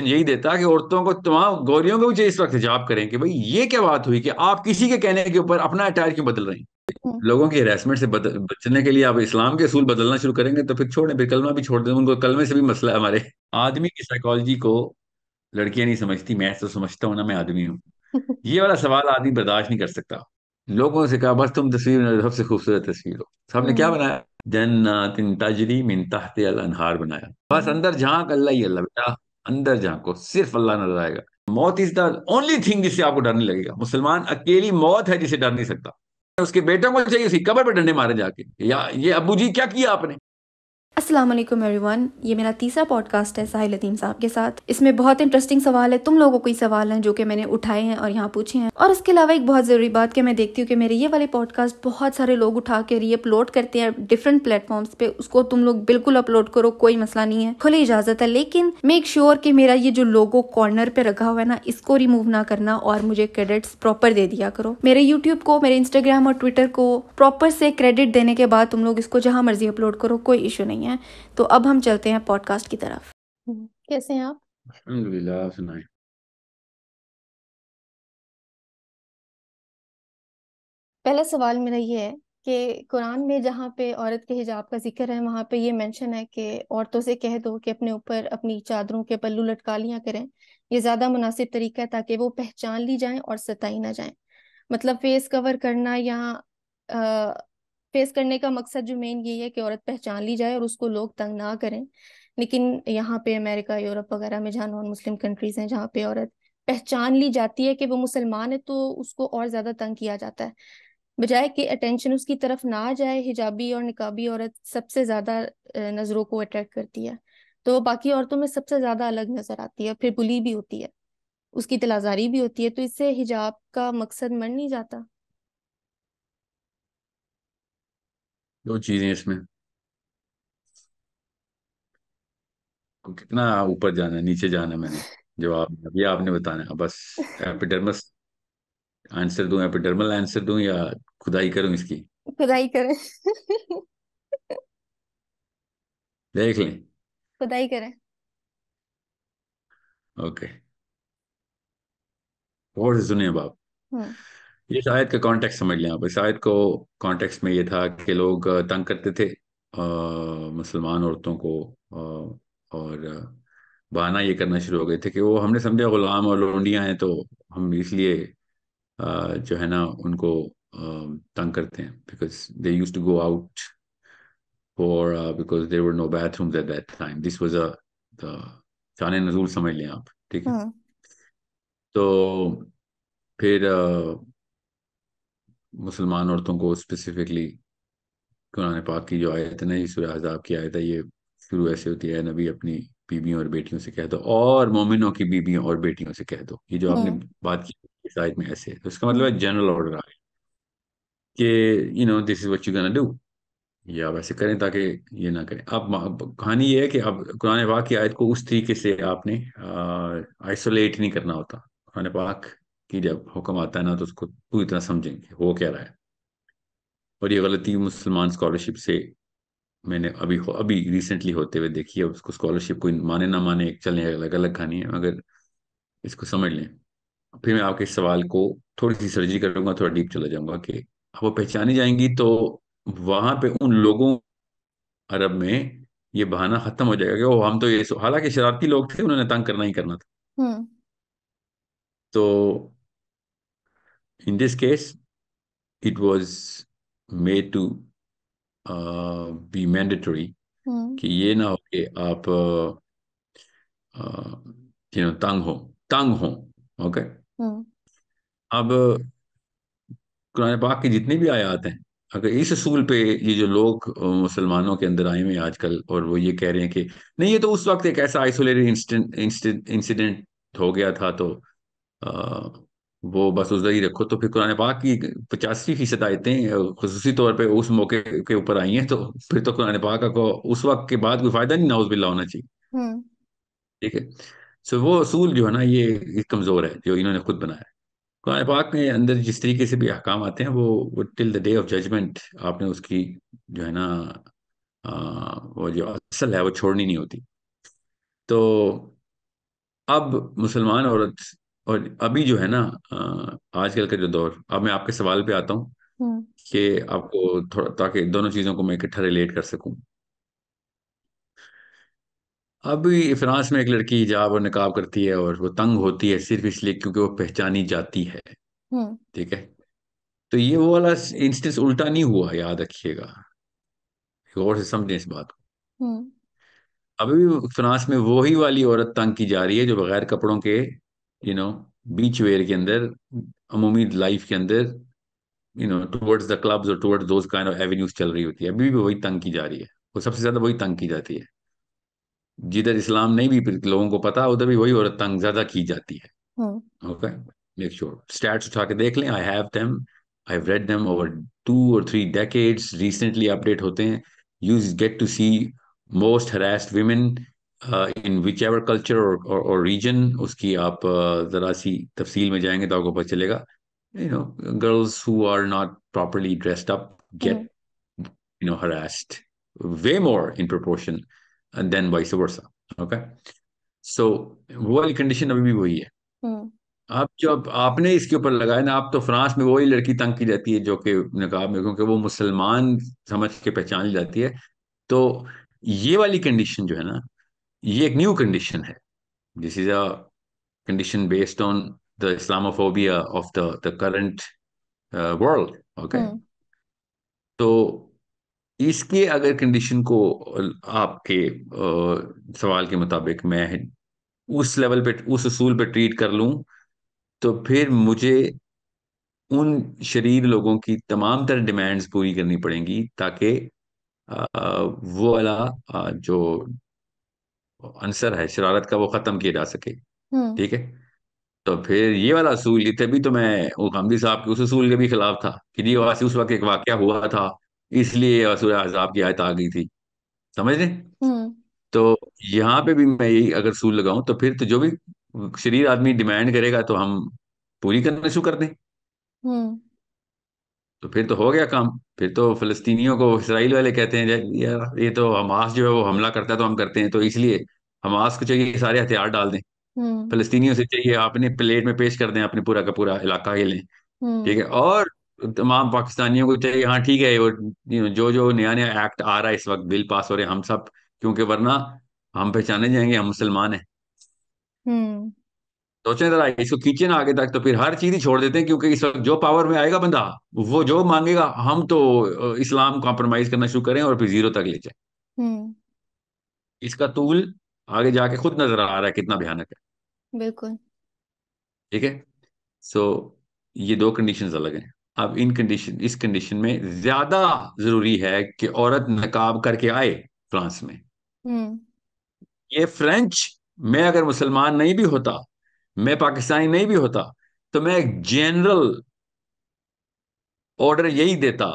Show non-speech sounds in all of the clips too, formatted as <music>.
यही देता कि औरतों को तमाम गौरियों को भी इस वक्त हिजाब करें कि भाई ये क्या बात हुई कि आप किसी के कहने के ऊपर अपना अटायर क्यों बदल रहे हैं हम्म। लोगों की हेरासमेंट से बदल, बचने के लिए आप इस्लाम के असूल बदलना शुरू करेंगे तो फिर छोड़ें फिर कलमा भी छोड़ दें उनको कलमे से भी मसला हमारे आदमी की साइकोलॉजी को लड़कियां नहीं समझती मैं तो समझता हूँ ना मैं आदमी हूँ <laughs> ये वाला सवाल आदमी बर्दाश्त नहीं कर सकता लोगों से कहा बस तुम तस्वीर सबसे खूबसूरत तस्वीर हो सबने क्या हम्म। बनाया जन्नत तजरी मिन अल अनहार बनाया बस हम्म। अंदर झांक अल्लाह ही अल्लाह बेटा अंदर झांको सिर्फ अल्लाह नजर आएगा मौत इज द ओनली थिंग जिससे आपको डर नहीं लगेगा मुसलमान अकेली मौत है जिसे डर नहीं सकता उसके बेटों को चाहिए उसी कबर पर डंडे मारे जाके या ये अबू जी क्या किया आपने असलम वन ये मेरा तीसरा पॉडकास्ट है साहिल लतीम साहब के साथ इसमें बहुत इंटरेस्टिंग सवाल है तुम लोगों को ही सवाल हैं जो कि मैंने उठाए हैं और यहाँ पूछे हैं और इसके अलावा एक बहुत ज़रूरी बात कि मैं देखती हूँ कि मेरे ये वाले पॉडकास्ट बहुत सारे लोग उठा के रीअपलोड करते हैं डिफरेंट प्लेटफॉर्म्स पे उसको तुम लोग बिल्कुल अपलोड करो कोई मसला नहीं है खुली इजाज़त है लेकिन मेक श्योर sure कि मेरा ये जो लोगो कॉर्नर पे रखा हुआ है ना इसको रिमूव ना करना और मुझे क्रेडिट्स प्रॉपर दे दिया करो मेरे यूट्यूब को मेरे इंस्टाग्राम और ट्विटर को प्रॉपर से क्रेडिट देने के बाद तुम लोग इसको जहाँ मर्जी अपलोड करो कोई इशू नहीं नहीं है तो अब हम चलते हैं पॉडकास्ट की तरफ हम्म, कैसे हैं आप पहला सवाल मेरा ये है कि कुरान में जहाँ पे औरत के हिजाब का जिक्र है वहां पे ये मेंशन है कि औरतों से कह दो कि अपने ऊपर अपनी चादरों के पल्लू लटका लिया करें ये ज़्यादा मुनासिब तरीका है ताकि वो पहचान ली जाए और सताई ना जाए मतलब फेस कवर करना या फेस करने का मकसद जो मेन यही है कि औरत पहचान ली जाए और उसको लोग तंग ना करें लेकिन यहाँ पे अमेरिका यूरोप वगैरह में जहाँ नॉन मुस्लिम कंट्रीज हैं जहाँ पे औरत पहचान ली जाती है कि वो मुसलमान है तो उसको और ज्यादा तंग किया जाता है बजाय कि अटेंशन उसकी तरफ ना जाए हिजाबी और निकाबी औरत सबसे ज्यादा नजरों को अट्रैक्ट करती है तो बाकी औरतों में सबसे ज्यादा अलग नजर आती है फिर बुली भी होती है उसकी तलाजारी भी होती है तो इससे हिजाब का मकसद मर नहीं जाता दो चीजें इसमें को कितना ऊपर जाना है नीचे जाना मैंने जवाब अभी आपने बताना है बस एपिडर्मस आंसर दूं एपिडर्मल आंसर दूं या खुदाई करूं इसकी खुदाई करें देख लें खुदाई करें ओके और सुनिए बाप हम्म। ये शायद का कॉन्टेक्स्ट समझ लें आप शायद को कॉन्टेक्स्ट में ये था कि लोग तंग करते थे मुसलमान औरतों को आ, और बहाना ये करना शुरू हो गए थे कि वो हमने समझा गुलाम और लोंडियाँ हैं तो हम इसलिए जो है ना उनको तंग करते हैं because they used to go out for because there were no at that time this was a शान नजूल समझ लें आप ठीक है हाँ। तो फिर आ, मुसलमान औरतों को स्पेसिफिकली कुरान पाक की जो आयत है ना सूर्य आजाब की आयत है ये शुरू ऐसे होती है नबी अपनी बीबियों और बेटियों से कह दो और मोमिनों की बीबियों और बेटियों से कह दो ये जो आपने हाँ। बात की इस आयत में ऐसे तो इसका मतलब है जनरल ऑर्डर आ कि you know this is what you gonna do या वैसे करें ताकि ये ना करें अब कहानी ये है कि अब कुरान पाक की आयत को उस तरीके से आपने आइसोलेट नहीं करना होता कुरान पाक कि जब हुक्म आता है ना तो उसको पूरी तरह समझें कि हो क्या रहा है और ये गलती मुसलमान स्कॉलरशिप से मैंने अभी हो, अभी रिसेंटली होते हुए देखी है उसको स्कॉलरशिप कोई माने ना माने चलने अलग अलग कहानी है मगर इसको समझ लें फिर मैं आपके सवाल को थोड़ी सी सर्जरी करूंगा थोड़ा डीप चला जाऊंगा कि अब वो पहचानी जाएंगी तो वहां पे उन लोगों अरब में ये बहाना खत्म हो जाएगा कि वो हम तो ये हालांकि शरारती लोग थे उन्होंने तंग करना ही करना था हम्म। तो In this case, it was made to uh, be mandatory hmm. कि ये ना हो कि आप यू uh, नो तंग hmm. अब कुरान पाक के जितने भी आयात हैं अगर इस असूल पे ये जो लोग मुसलमानों के अंदर आए हुए हैं आजकल और वो ये कह रहे हैं कि नहीं ये तो उस वक्त एक ऐसा आइसोलेटेड इंसिडेंट हो गया था तो uh, वो बस उधर ही रखो तो फिर कुरान पाक की पचासी फीसद आयतें खसूसी तौर पर उस मौके के ऊपर आई हैं तो फिर तो कुरान पाक को उस वक्त के बाद कोई फायदा नहीं नाउज बिल्ला होना चाहिए हम्म। ठीक है सो वो असूल जो है ना ये कमज़ोर है जो इन्होंने खुद बनाया कुरान पाक के अंदर जिस तरीके से भी अहकाम आते हैं वो, वो till the day of judgement आपने उसकी जो है ना आ, वो जो असल है वो छोड़नी नहीं होती तो अब मुसलमान औरत और अभी जो है ना आजकल का जो दौर अब मैं आपके सवाल पे आता हूँ हम्म। कि आपको थोड़ा ताकि दोनों चीज़ों को मैं इकट्ठा रिलेट कर सकूं अभी फ्रांस में एक लड़की हिजाब और निकाब करती है और वो तंग होती है सिर्फ इसलिए क्योंकि वो पहचानी जाती है हम्म। ठीक है तो ये वो वाला इंस्टेंस उल्टा नहीं हुआ याद रखिएगा गौर से समझे इस बात को हम्म। अभी भी फ्रांस में वही वाली औरत तंग की जा रही है जो बगैर कपड़ों के यू नो बीच वेयर के अंदर अमूमी लाइफ के अंदर you know towards the clubs और towards those kind of avenues चल रही होती है अभी भी वही तंग की जा रही है वो सबसे ज्यादा वही तंग की जाती है जिधर इस्लाम नहीं भी लोगों को पता उधर भी वही और तंग ज्यादा की जाती है ओके मेक श्योर स्टैट्स उठा के देख लें I have them I have read them over two और थ्री डेकेड्स रिसेंटली अपडेट होते हैं you get to see most harassed women in whichever culture और रीजन उसकी आप uh, ज़रा सी तफसील में जाएंगे तो आपको पता चलेगा you know girls who are not properly dressed up get you know harassed way more in proportion than vice versa okay so वो वाली कंडीशन अभी भी वही है mm. आप जो आप, आपने इसके ऊपर लगाया ना आप तो फ्रांस में वही लड़की तंग की जाती है जो कि नकाब में क्योंकि वो मुसलमान समझ के पहचान जाती है तो ये वाली कंडीशन जो है ना ये एक न्यू कंडीशन है this is a condition based on the Islamophobia of the the current world okay तो इसके अगर कंडीशन को आपके uh, सवाल के मुताबिक मैं उस लेवल पे उस असूल पे ट्रीट कर लूं तो फिर मुझे उन शरीर लोगों की तमाम तरह डिमांड्स पूरी करनी पड़ेंगी ताकि uh, वो वाला uh, जो आंसर है शरारत का वो खत्म किया जा सके हम्म। ठीक है तो फिर ये वाला असूल तभी तो मैं गांधी साहब के उस असूल के भी खिलाफ था कि ये वासी उस वक्त एक वाक्य हुआ था इसलिए असूल आजाब की आयत आ गई थी समझ रहे हम्म। तो यहाँ पे भी मैं यही अगर सूल लगाऊं तो फिर तो जो भी शरीर आदमी डिमांड करेगा तो हम पूरी करना शुरू कर दें हम्म। तो फिर तो हो गया काम फिर तो फलस्तीनियों को इसराइल वाले कहते हैं यार ये तो हमास जो है वो हमला करता है तो हम करते हैं तो इसलिए हमास को चाहिए सारे हथियार डाल दें हम्म। फलस्तीनियों से चाहिए आपने प्लेट में पेश कर दें अपने पूरा का पूरा इलाका ही लें हम्म। ठीक है और तमाम पाकिस्तानियों को चाहिए हाँ ठीक है वो जो जो नया नया एक्ट आ रहा है इस वक्त बिल पास हो रहे हैं हम सब क्योंकि वरना हम पहचाने जाएंगे हम मुसलमान हैं हम्म। सोचें जरा इसको खींचे ना आगे तक तो फिर हर चीज ही छोड़ देते हैं क्योंकि इस वक्त जो पावर में आएगा बंदा वो जो मांगेगा हम तो इस्लाम कॉम्प्रोमाइज करना शुरू करें और फिर जीरो तक ले जाए हम्म। इसका तूल आगे जाके खुद नजर आ रहा है कितना भयानक है बिल्कुल ठीक है सो ये दो कंडीशन अलग हैं अब इन कंडीशन इस कंडीशन में ज्यादा जरूरी है कि औरत नकाब करके आए फ्रांस में हम्म। ये फ्रेंच मैं अगर मुसलमान नहीं भी होता मैं पाकिस्तानी नहीं भी होता तो मैं एक जनरल ऑर्डर यही देता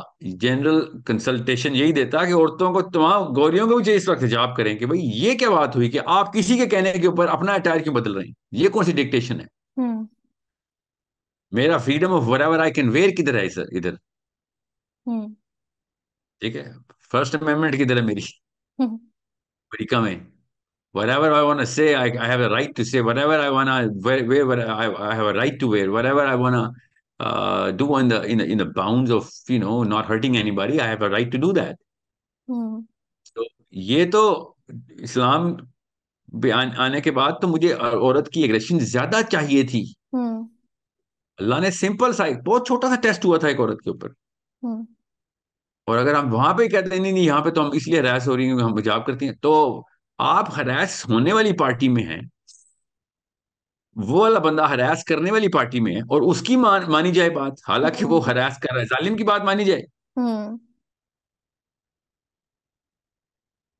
जनरल कंसल्टेशन यही देता कि औरतों को तमाम गौरियों को भी इस वक्त हिजाब करें कि भाई ये क्या बात हुई कि आप किसी के कहने के ऊपर अपना अटायर क्यों बदल रही ये कौन सी डिक्टेशन है हम्म। मेरा freedom of whatever I can wear किधर है सर इधर हम्म। ठीक है फर्स्ट अमेंडमेंट किधर है मेरी हम्म। अमेरिका में whatever I want to say, I, I, have a right to say. Whatever I want to wear, wear what I, I, have a right to wear. Whatever I want to uh, do in the, in the in the bounds of you know not hurting anybody, I have a right to do that. Hmm. So ये तो इस्लाम आने के बाद तो मुझे औरत की aggression ज्यादा चाहिए थी hmm. अल्लाह ने सिंपल सा एक बहुत छोटा सा टेस्ट हुआ था एक औरत के ऊपर और अगर हम वहां पे कहते नहीं नहीं यहाँ पे तो हम इसलिए रैस हो रही हैं हम हिजाब करती हैं तो आप हरास होने वाली पार्टी में हैं वो वाला बंदा हरास करने वाली पार्टी में है और उसकी मान, मानी जाए बात हालांकि वो हरास हम्म। कर रहा है जालिम की बात मानी जाए हम्म।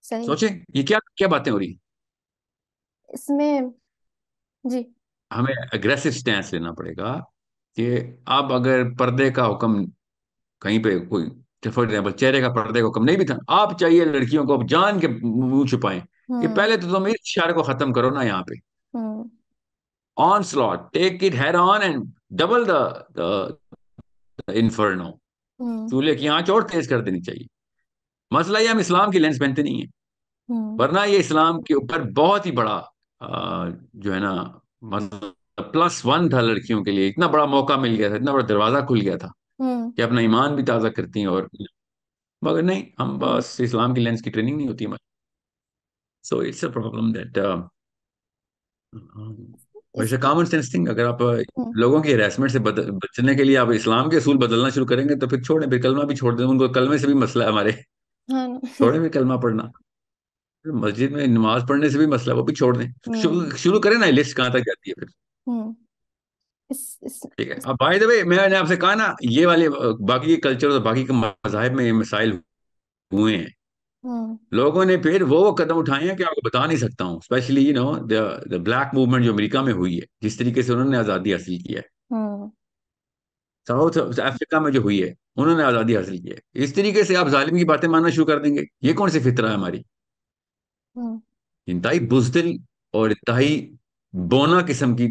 सही सोचे ये क्या क्या बातें हो रही इसमें जी हमें अग्रेसिव स्टैंड लेना पड़ेगा कि आप अगर पर्दे का हुक्म कहीं पे कोई फॉर एग्जाम्पल चेहरे का पर्दे का हुक्म नहीं भी था आप चाहिए लड़कियों को आप जान के मुंह छुपाएं हाँ। कि पहले तो तुम इस शर को खत्म करो ना यहाँ पे onslaught take it head on and double the inferno चूल्हे की आंच और तेज कर देनी चाहिए मसला ये हम इस्लाम की लेंस पहनते नहीं है हाँ। वरना ये इस्लाम के ऊपर बहुत ही बड़ा जो है ना प्लस वन था लड़कियों के लिए इतना बड़ा मौका मिल गया था इतना बड़ा दरवाजा खुल गया था हाँ। कि अपना ईमान भी ताज़ा करती हैं और मगर नहीं हम बस इस्लाम की लेंस की ट्रेनिंग नहीं होती हमारी so it's a problem that वैसे कॉमन सेंस थिंग अगर आप hmm. लोगों के हेरासमेंट से बद, बचने के लिए आप इस्लाम के असूल बदलना शुरू करेंगे तो फिर छोड़ें फिर कलमा भी छोड़ दें उनको कलमे से भी मसला है हमारे हाँ। छोड़ें भी कलमा पढ़ना मस्जिद में नमाज पढ़ने से भी मसला है वो भी छोड़ दें hmm. शुरू करें ना लिस्ट कहाँ तक जाती है फिर hmm. ठीक है अब बाय द वे मैंने आपसे कहा ना ये वाले बाकी के कल्चर और बाकी के मजाहब में ये मिसाइल हुए हैं हम्म। लोगों ने फिर वो वो कदम उठाए हैं कि आपको बता नहीं सकता हूँ specially you know the black movement जो अमेरिका में हुई है जिस तरीके से उन्होंने आजादी हासिल की है हम्म। साउथ अफ्रीका में जो हुई है उन्होंने आजादी हासिल की है इस तरीके से आप जालिम की बातें मानना शुरू कर देंगे ये कौन सी फितरा है हमारी हम्म। इंतहाई बुजदिल और इंतहाई बोना किस्म की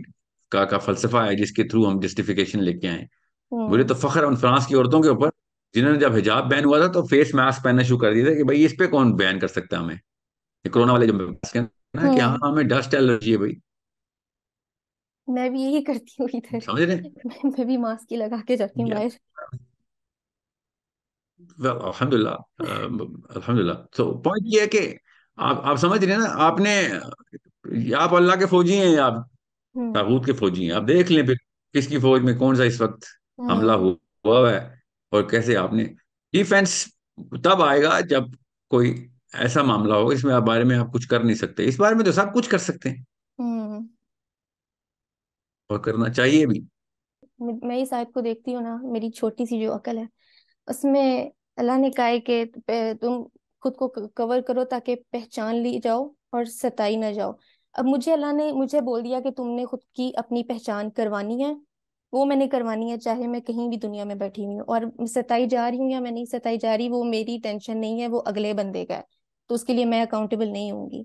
का, का फलसफा है जिसके थ्रू हम जस्टिफिकेशन लेके आए मुझे तो फख्र उन फ्रांस की औरतों के ऊपर जिन्होंने जब हिजाब बैन हुआ था तो फेस मास्क पहनना शुरू कर दिया था कि भाई इस पे कौन बैन कर सकता है हमें कोरोना वाले जो मास्क है ना कि हम्म। हाँ हमें डस्ट एलर्जी है भाई मैं भी यही करती हूँ इधर समझ रहे मैं, मैं भी मास्क ही लगा के जाती हूँ बाहर अल्हम्दुलिल्लाह अल्हम्दुलिल्लाह तो पॉइंट ये है कि आप आप समझ रहे हैं ना आपने आप अल्लाह के फौजी हैं आप हम्म। ताबूत के फौजी हैं आप देख लें फिर किसकी फौज में कौन सा इस वक्त हमला हम्म। हुआ है और कैसे आपने डिफेंस तब आएगा जब कोई ऐसा मामला हो इसमें आप बारे में आप कुछ कर नहीं सकते इस बारे में तो सब कुछ कर सकते हैं हम्म। और करना चाहिए भी मैं इस आयत को देखती हूँ ना मेरी छोटी सी जो अकल है उसमें अल्लाह ने कहा है कि तुम खुद को कवर करो ताकि पहचान ली जाओ और सताई ना जाओ अब मुझे अल्लाह ने मुझे बोल दिया कि तुमने खुद की अपनी पहचान करवानी है वो मैंने करवानी है चाहे मैं कहीं भी दुनिया में बैठी हुई हूँ और सताई जा रही हूँ या मैं नहीं सताई जा रही वो मेरी टेंशन नहीं है वो अगले बंदे का है तो उसके लिए मैं अकाउंटेबल नहीं होंगी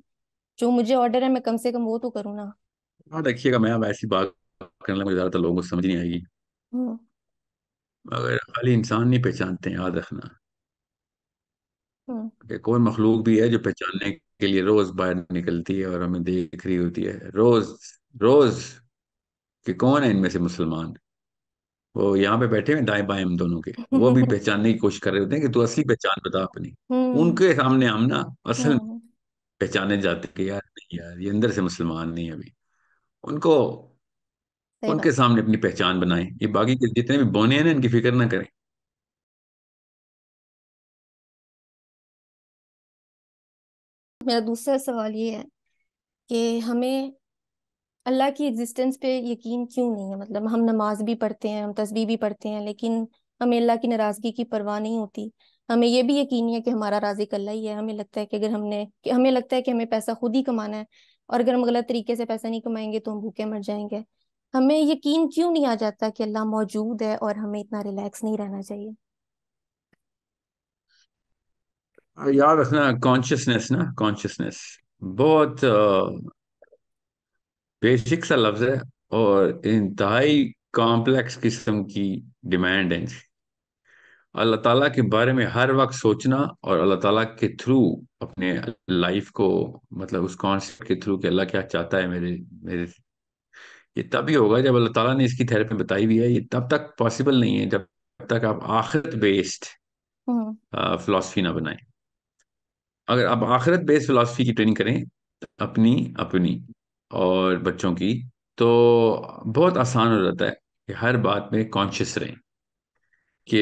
जो मुझे ऑर्डर है मैं कम से कम वो तो करूँ ना हाँ देखिएगा मैं अब ऐसी बात करने लगे ज़्यादातर लोगों को समझ नहीं आएगी मगर हम्म। खाली इंसान नहीं पहचानते याद रखना हम्म। कि कोई मखलूक भी है जो पहचानने के लिए रोज बाहर निकलती है और हमें देख रही होती है रोज रोज कि कौन है इनमें से मुसलमान वो यहाँ पे बैठे हैं दाएं बाएं हम दोनों के वो भी <laughs> पहचानने की कोशिश कर रहे होते हैं कि तू असली पहचान बता अपनी हम्म। उनके सामने हम ना असल हाँ। पहचाने जाते कि यार नहीं यार ये अंदर से मुसलमान नहीं है अभी उनको उनके सामने अपनी पहचान बनाए ये बाकी के जितने भी बोने हैं ना इनकी फिक्र ना करें मेरा दूसरा सवाल ये है कि हमें अल्लाह की एग्जिस्टेंस पे यकीन क्यों नहीं है मतलब हम नमाज भी पढ़ते हैं हम तस्वीर भी पढ़ते हैं लेकिन हमें अल्लाह की नाराजगी की परवाह नहीं होती हमें यह भी यकीन है कि हमारा राजिक अल्लाह ही है हमें लगता है कि अगर हमने कि हमें लगता है कि हमें पैसा खुद ही कमाना है और अगर हम गलत तरीके से पैसा नहीं कमाएंगे तो हम भूखे मर जाएंगे हमें यकीन क्यों नहीं आ जाता कि अल्लाह मौजूद है और हमें इतना रिलैक्स नहीं रहना चाहिए याद रखना कॉन्शियसनेस ना कॉन्शियसनेस बहुत बेसिक सा लफ्ज है और इंतहाई कॉम्प्लेक्स किस्म की डिमांड है अल्लाह ताला के बारे में हर वक्त सोचना और अल्लाह ताला के थ्रू अपने लाइफ को मतलब उस कॉन्सेप्ट के थ्रू कि अल्लाह क्या चाहता है मेरे मेरे ये तब ही होगा जब अल्लाह ताला ने इसकी थेरेपी बताई भी है ये तब तक पॉसिबल नहीं है जब तक आप आखिरत बेस्ड हम्म। फिलासफी ना बनाएं अगर आप आखिरत बेस्ड फिलासफी की ट्रेनिंग करें अपनी अपनी और बच्चों की तो बहुत आसान हो जाता है कि हर बात में कॉन्शियस रहें कि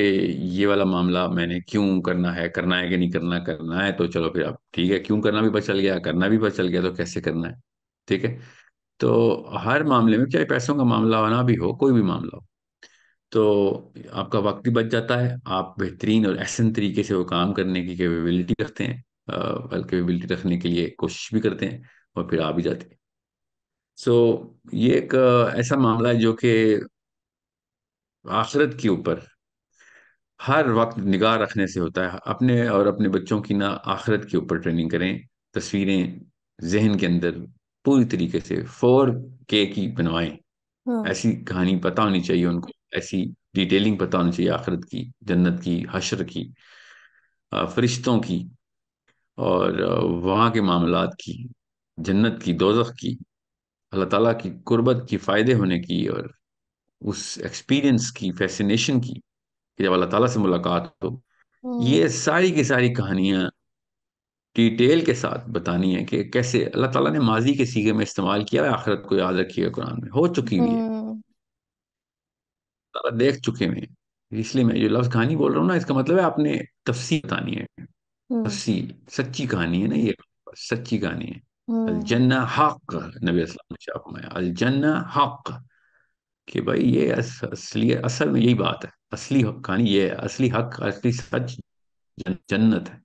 ये वाला मामला मैंने क्यों करना है करना है कि नहीं करना करना है तो चलो फिर अब ठीक है क्यों करना भी बचल गया करना भी बचल गया तो कैसे करना है ठीक है तो हर मामले में चाहे पैसों का मामला होना भी हो कोई भी मामला हो तो आपका वक्त भी बच जाता है आप बेहतरीन और एहसन तरीके से वो काम करने की कैपेबिलिटी रखते हैं बल्कि रखने के लिए कोशिश भी करते हैं और फिर आ भी जाते हैं सो so, ये एक ऐसा मामला है जो कि आखिरत के ऊपर हर वक्त निगाह रखने से होता है अपने और अपने बच्चों की ना आखिरत के ऊपर ट्रेनिंग करें तस्वीरें जहन के अंदर पूरी तरीके से फोर के की बनवाएं हाँ। ऐसी कहानी पता होनी चाहिए उनको ऐसी डिटेलिंग पता होनी चाहिए आखिरत की जन्नत की हशर की फरिश्तों की और वहाँ के मामला की जन्नत की दोजख की अल्लाह ताला की कुर्बत की फ़ायदे होने की और उस एक्सपीरियंस की फैसिनेशन की कि जब अल्लाह ताला से मुलाकात हो हम्म। ये सारी की सारी कहानियाँ डिटेल के साथ बतानी है कि कैसे अल्लाह ताला ने माजी के सीगे में इस्तेमाल किया है आखिरत को याद रखी है कुरान में हो चुकी हुई है हम्म। ताला देख चुके हैं इसलिए मैं जो लफ्ज़ कहानी बोल रहा हूँ ना इसका मतलब है आपने तफसील बतानी है हम्म। तफसील सच्ची कहानी है ना ये सच्ची कहानी है अलजन्ना हम्म। हक नबी असलम शाह फरमाया अलजन्ना हक कि भाई ये अस, असली असल में यही बात है असली कहानी ये है असली हक असली सच जन्नत है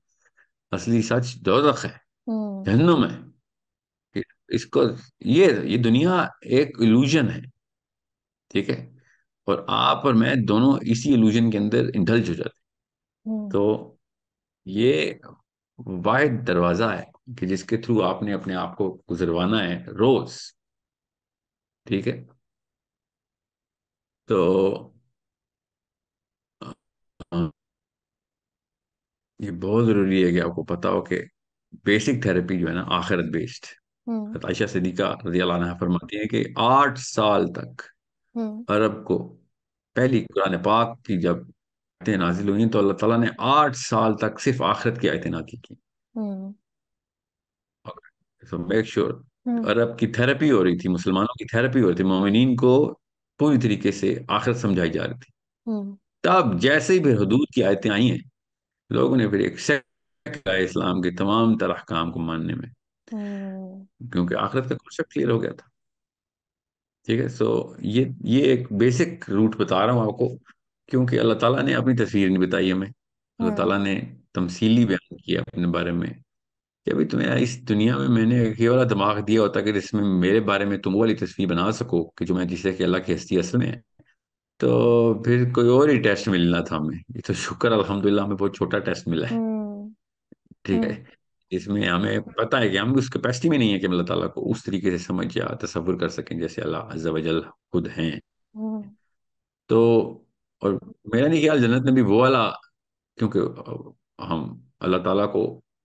असली सच दोजख है हम्म। जहन्नुम है इसको ये ये दुनिया एक इल्यूजन है ठीक है और आप और मैं दोनों इसी इल्यूजन के अंदर इंडल्ज हो जाते हम्म। तो ये वाहिद दरवाजा है कि जिसके थ्रू आपने अपने आप को गुजरवाना है रोज ठीक है तो ये बहुत जरूरी है कि आपको पता हो कि बेसिक थेरेपी जो है ना आखिरत बेस्ड हम्म। आयशा सिद्दीका रजी अल्लाह फरमाती है कि आठ साल तक हम्म। अरब को पहली कुरान पाक की जब आयतें नाजिल हुई तो अल्लाह ताला ने आठ साल तक सिर्फ आखिरत की आयतें नाजिल की सो मेक श्योर अरब की थेरेपी हो रही थी मुसलमानों की थेरेपी हो रही थी मोमिन को पूरी तरीके से आखिर समझाई जा रही थी hmm. तब जैसे ही फिर हदूद की आयतें आई हैं लोगों ने फिर एक किया इस्लाम के तमाम तरह काम को मानने में hmm. क्योंकि आखिरत का कॉन्सेप्ट क्लियर हो गया था ठीक है सो ये ये एक बेसिक रूट बता रहा हूँ आपको क्योंकि अल्लाह ताला ने अपनी तस्वीर नहीं बताई हमें अल्लाह hmm. ताला ने तमसीली बयान किया अपने बारे में कि अभी तुम्हें इस दुनिया में मैंने ये वाला दिमाग दिया होता कि जिसमें मेरे बारे में तुम वाली तस्वीर बना सको कि जो मैं जिसे कि अल्लाह की हस्ती असल है तो फिर कोई और ही टेस्ट मिलना था हमें ये तो शुक्र अल्हम्दुलिल्लाह हमें बहुत छोटा टेस्ट मिला है हम्म। ठीक है हम्म। इसमें हमें पता है कि हम उस कैपेसिटी में नहीं है कि अल्लाह तला को उस तरीके से समझ या तस्वुर कर सकें जैसे अल्लाह अजल खुद हैं हम्म। तो और मेरा नहीं ख्याल जन्नत में भी वो वाला क्योंकि हम अल्लाह ताला को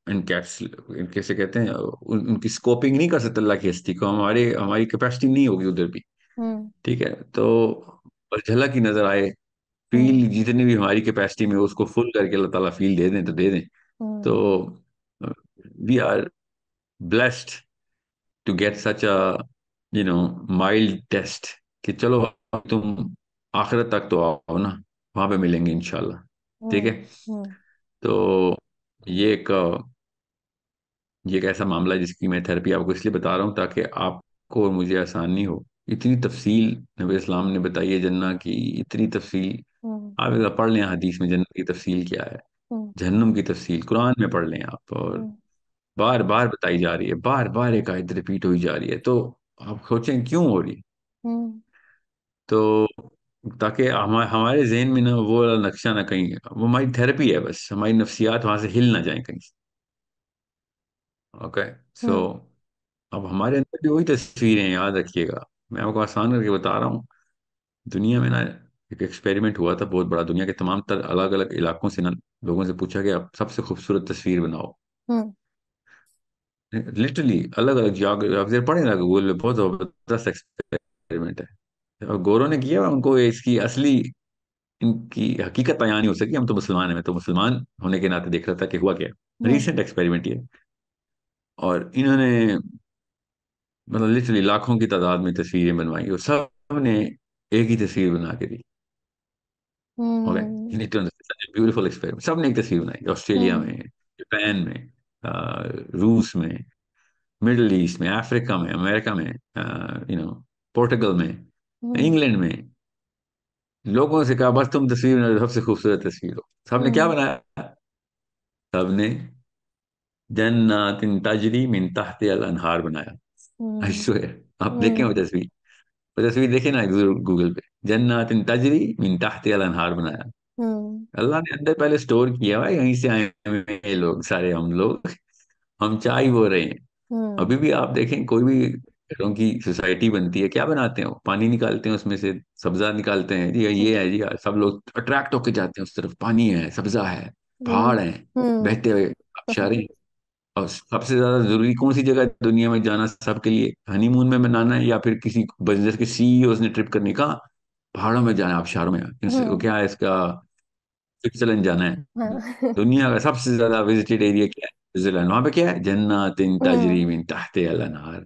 कैसे कहते हैं उन, उनकी स्कोपिंग नहीं कर सकते अल्लाह की हस्ती को हमारे हमारी कैपेसिटी नहीं होगी उधर भी हम्म। ठीक है तो झलक ही नजर आए फील हम्म। जितनी भी हमारी कैपेसिटी में उसको फुल करके अल्लाह ताला फील दे दें तो दे दें हम्म। तो we are blessed to get such a you know mild test कि चलो तुम आखिरत तक तो आओ ना वहां पे मिलेंगे इंशाल्लाह ठीक है तो ये एक ये एक ऐसा मामला है जिसकी मैं थेरेपी आपको इसलिए बता रहा हूँ ताकि आपको और मुझे आसानी हो इतनी तफसील नबी इस्लाम ने बताई है जन्ना की इतनी तफसील हम्म। आप एक पढ़ लें हदीस में जन्नत की तफसील क्या है हम्म। जहन्नुम की तफसील कुरान में पढ़ लें आप और हम्म। बार बार बताई जा रही है बार बार एक आयत रिपीट हुई जा रही है तो आप सोचें क्यों हो रही है तो ताकि हमारे हमारे जहन में ना वो नक्शा ना कहीं वो हमारी थेरेपी है बस हमारी नफसियात वहां से हिल ना जाए कहीं से ओके सो हम्म। अब हमारे अंदर भी वही तस्वीरें हैं याद रखिएगा मैं आपको आसान करके बता रहा हूँ दुनिया में ना एक एक्सपेरिमेंट हुआ था बहुत बड़ा दुनिया के तमाम तर अलग अलग इलाकों से ना लोगों से पूछा गया आप सबसे खूबसूरत तस्वीर बनाओ लिटरली अलग अलग जियोग्राफी पढ़े ना गूगल में बहुत जबरदस्त एक्सपेरिमेंट है और गोरो ने किया उनको इसकी असली इनकी हकीकत तैयार तो नहीं हो सकी हम तो मुसलमान हैं मैं तो मुसलमान होने के नाते देख रहा था कि हुआ क्या रिसेंट हम्म। एक्सपेरिमेंट ये और इन्होंने मतलब लिटरली लाखों की तादाद में तस्वीरें बनवाई और सब ने एक ही तस्वीर बना के दी ब्यूटीफुल एक्सपेरिमेंट सब ने एक तस्वीर बनाई ऑस्ट्रेलिया हम्म। में जापान में रूस uh, में मिडल ईस्ट में अफ्रीका में अमेरिका में यू नो पोर्टुगल में इंग्लैंड हम्म। में लोगों से कहा बस तुम तस्वीर सबसे खूबसूरत तस्वीर हो सबने क्या हम्म। बनाया सबने जन्नातिन तजरी मिन अल अनहार बनाया आई आप देखें वो तस्वीर वो तस्वीर देखे ना गूगल पे जन्नातिन तजरी मिन तहते अल अनहार बनाया अल्लाह ने अंदर पहले स्टोर किया हुआ यहीं से आए हुए ये लोग सारे हम लोग हम चाय बो रहे हैं अभी भी आप देखें कोई भी घरों की सोसाइटी बनती है क्या बनाते हैं पानी निकालते हैं उसमें से सब्जा निकालते हैं जी ये है जी सब लोग अट्रैक्ट होके जाते हैं उस तरफ पानी है सब्जा है पहाड़ है बहते हुए अबशारे हैं और सबसे ज्यादा जरूरी कौन सी जगह दुनिया में जाना सबके लिए हनीमून में मनाना है या फिर किसी बिजनेस के सीईओ ने ट्रिप करने का पहाड़ों में जाना है आप शहरों में तो क्या है इसका स्विट्जरलैंड जाना है हाँ। दुनिया का सबसे ज्यादा विजिटेड एरिया क्या है स्विट्जरलैंड वहां पे क्या है जन्ना तजरी मिन तहते अलनार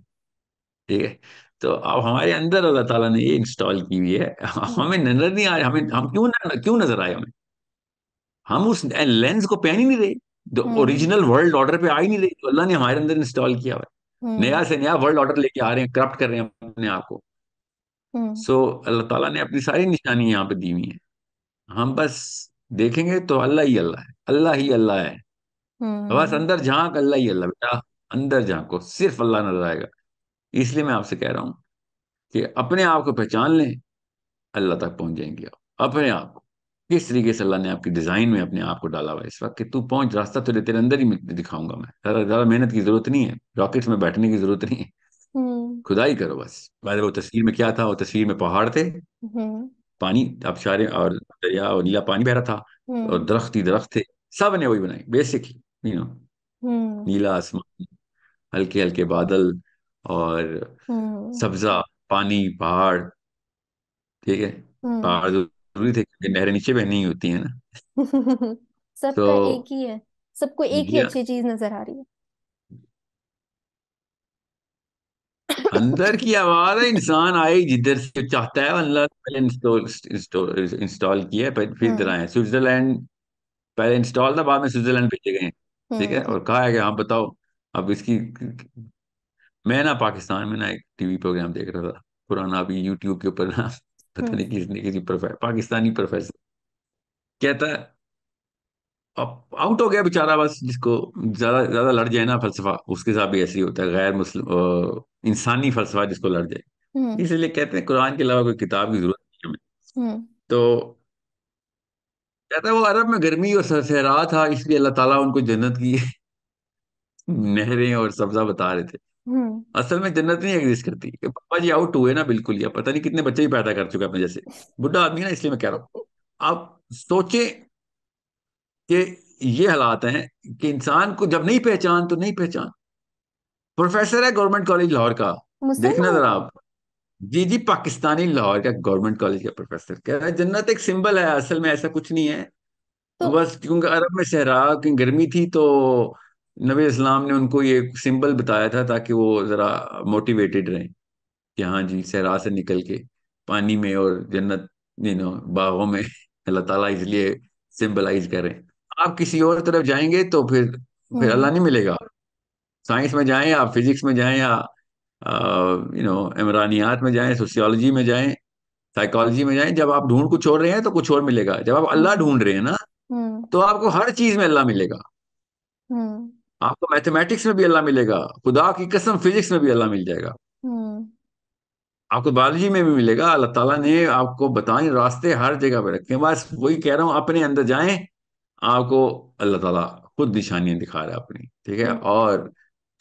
ठीक है तो अब हमारे अंदर अल्लाह ताला ने ये इंस्टॉल की हुई है हम्म। हमें नजर नहीं आ रहा हमें हम क्यों क्यों नजर आए हमें हम उस लेंस को पहन ही नहीं रहे ओरिजिनल वर्ल्ड ऑर्डर पे आई नहीं रही तो अल्लाह ने हमारे अंदर इंस्टॉल किया हुआ हम्म। नया से नया वर्ल्ड ऑर्डर लेके आ रहे हैं करप्ट कर रहे हैं अपने आप को सो हम्म। अल्लाह ताला ने अपनी सारी निशानी यहाँ पे दी हुई है हम बस देखेंगे तो अल्लाह ही अल्लाह है अल्लाह ही अल्लाह है हम्म। बस अंदर झांक अल्लाह ही अल्लाह बेटा अंदर झांको सिर्फ अल्लाह नजर आएगा इसलिए मैं आपसे कह रहा हूँ कि अपने आप को पहचान लें अल्लाह तक पहुंच जाएंगे आप अपने आप को किस तरीके से अल्लाह ने आपके डिजाइन में अपने आप को डाला हुआ है इस वक्त कि तू पहुंच रास्ता तेरे तेरे अंदर ही दिखाऊंगा मैं ज्यादा ज्यादा मेहनत की जरूरत नहीं है रॉकेट्स में बैठने की जरूरत नहीं है हम्म। खुदाई करो बस बाद वो तस्वीर में क्या था वो तस्वीर में पहाड़ थे हम्म। पानी अपशारे और दरिया और नीला पानी बह रहा था हम्म। और दरख्त ही दरख्त थे सब ने वही बनाई बेसिक ही यू नो नीला आसमान हल्के हल्के बादल और सब्जा पानी पहाड़ ठीक है पहाड़ जरूरी थे क्योंकि नहरें नीचे बहनी ही होती है ना <laughs> तो सबका तो एक ही है सबको एक ही अच्छी चीज नजर आ रही है अंदर की आवाज है इंसान आए जिधर से चाहता है अल्लाह ने पहले इंस्टॉल इंस्टॉल किया है फिर इधर हम्म। आए स्विट्जरलैंड पहले इंस्टॉल था बाद में स्विट्जरलैंड भेजे गए ठीक है हम्म। और कहा है कि आप बताओ अब इसकी मैं ना पाकिस्तान में ना एक टीवी प्रोग्राम देख रहा था पुराना अभी यूट्यूब के ऊपर ना पता नहीं किसने किसी प्रोफेसर पाकिस्तानी प्रोफेसर कहता है अब आउट हो गया बेचारा बस जिसको ज्यादा ज्यादा लड़ जाए ना फलसफा उसके साथ भी ऐसे ही होता है गैर मुस्लिम इंसानी फलसफा जिसको लड़ जाए हम्म। इसलिए कहते हैं कुरान के अलावा कोई किताब की जरूरत नहीं है हम्म। तो कहता है वो अरब में गर्मी और सहरा था इसलिए अल्लाह ताला उनको जन्नत की <laughs> नहरें और सब्जा बता रहे थे हम्म असल में जन्नत नहीं एग्जिस्ट करती कि पापा जी आउट हुए ना बिल्कुल या पता नहीं कितने बच्चे भी पैदा कर चुके अपने जैसे बुढ़ा आदमी ना इसलिए मैं कह रहा हूं आप सोचे कि ये हालात हैं कि इंसान को जब नहीं पहचान तो नहीं पहचान प्रोफेसर है गवर्नमेंट कॉलेज लाहौर का देखना जरा आप जी जी पाकिस्तानी लाहौर का गवर्नमेंट कॉलेज का प्रोफेसर कह रहा है जन्नत एक सिंबल है असल में ऐसा कुछ नहीं है तो बस क्योंकि अरब में सहरा की गर्मी थी तो नबी इस्लाम ने उनको ये सिंबल बताया था ताकि वो ज़रा मोटिवेटेड रहें कि हाँ जी सहरा से निकल के पानी में और जन्नत यू नो बागों में <laughs> अल्लाह ताला इसलिए सिंबलाइज करें आप किसी और तरफ जाएंगे तो फिर फिर हम्म। अल्लाह नहीं मिलेगा साइंस में जाएं आप फिजिक्स में जाएं या यू नो इमरानियात में जाएं सोशियोलॉजी में जाएं साइकोलॉजी में जाएं जब आप ढूंढ कुछ और रहे हैं तो कुछ और मिलेगा जब आप अल्लाह ढूंढ रहे हैं ना हम्म। तो आपको हर चीज में अल्लाह मिलेगा हम्म। आपको मैथमेटिक्स में भी अल्लाह मिलेगा खुदा की कसम फिजिक्स में भी अल्लाह मिल जाएगा हम्म। आपको बायोलॉजी में भी मिलेगा अल्लाह ताला ने आपको बताए रास्ते हर जगह पर रखे बस वही कह रहा हूँ अपने अंदर जाए आपको अल्लाह ताला खुद निशानियां दिखा रहा है अपनी ठीक है हम्म। और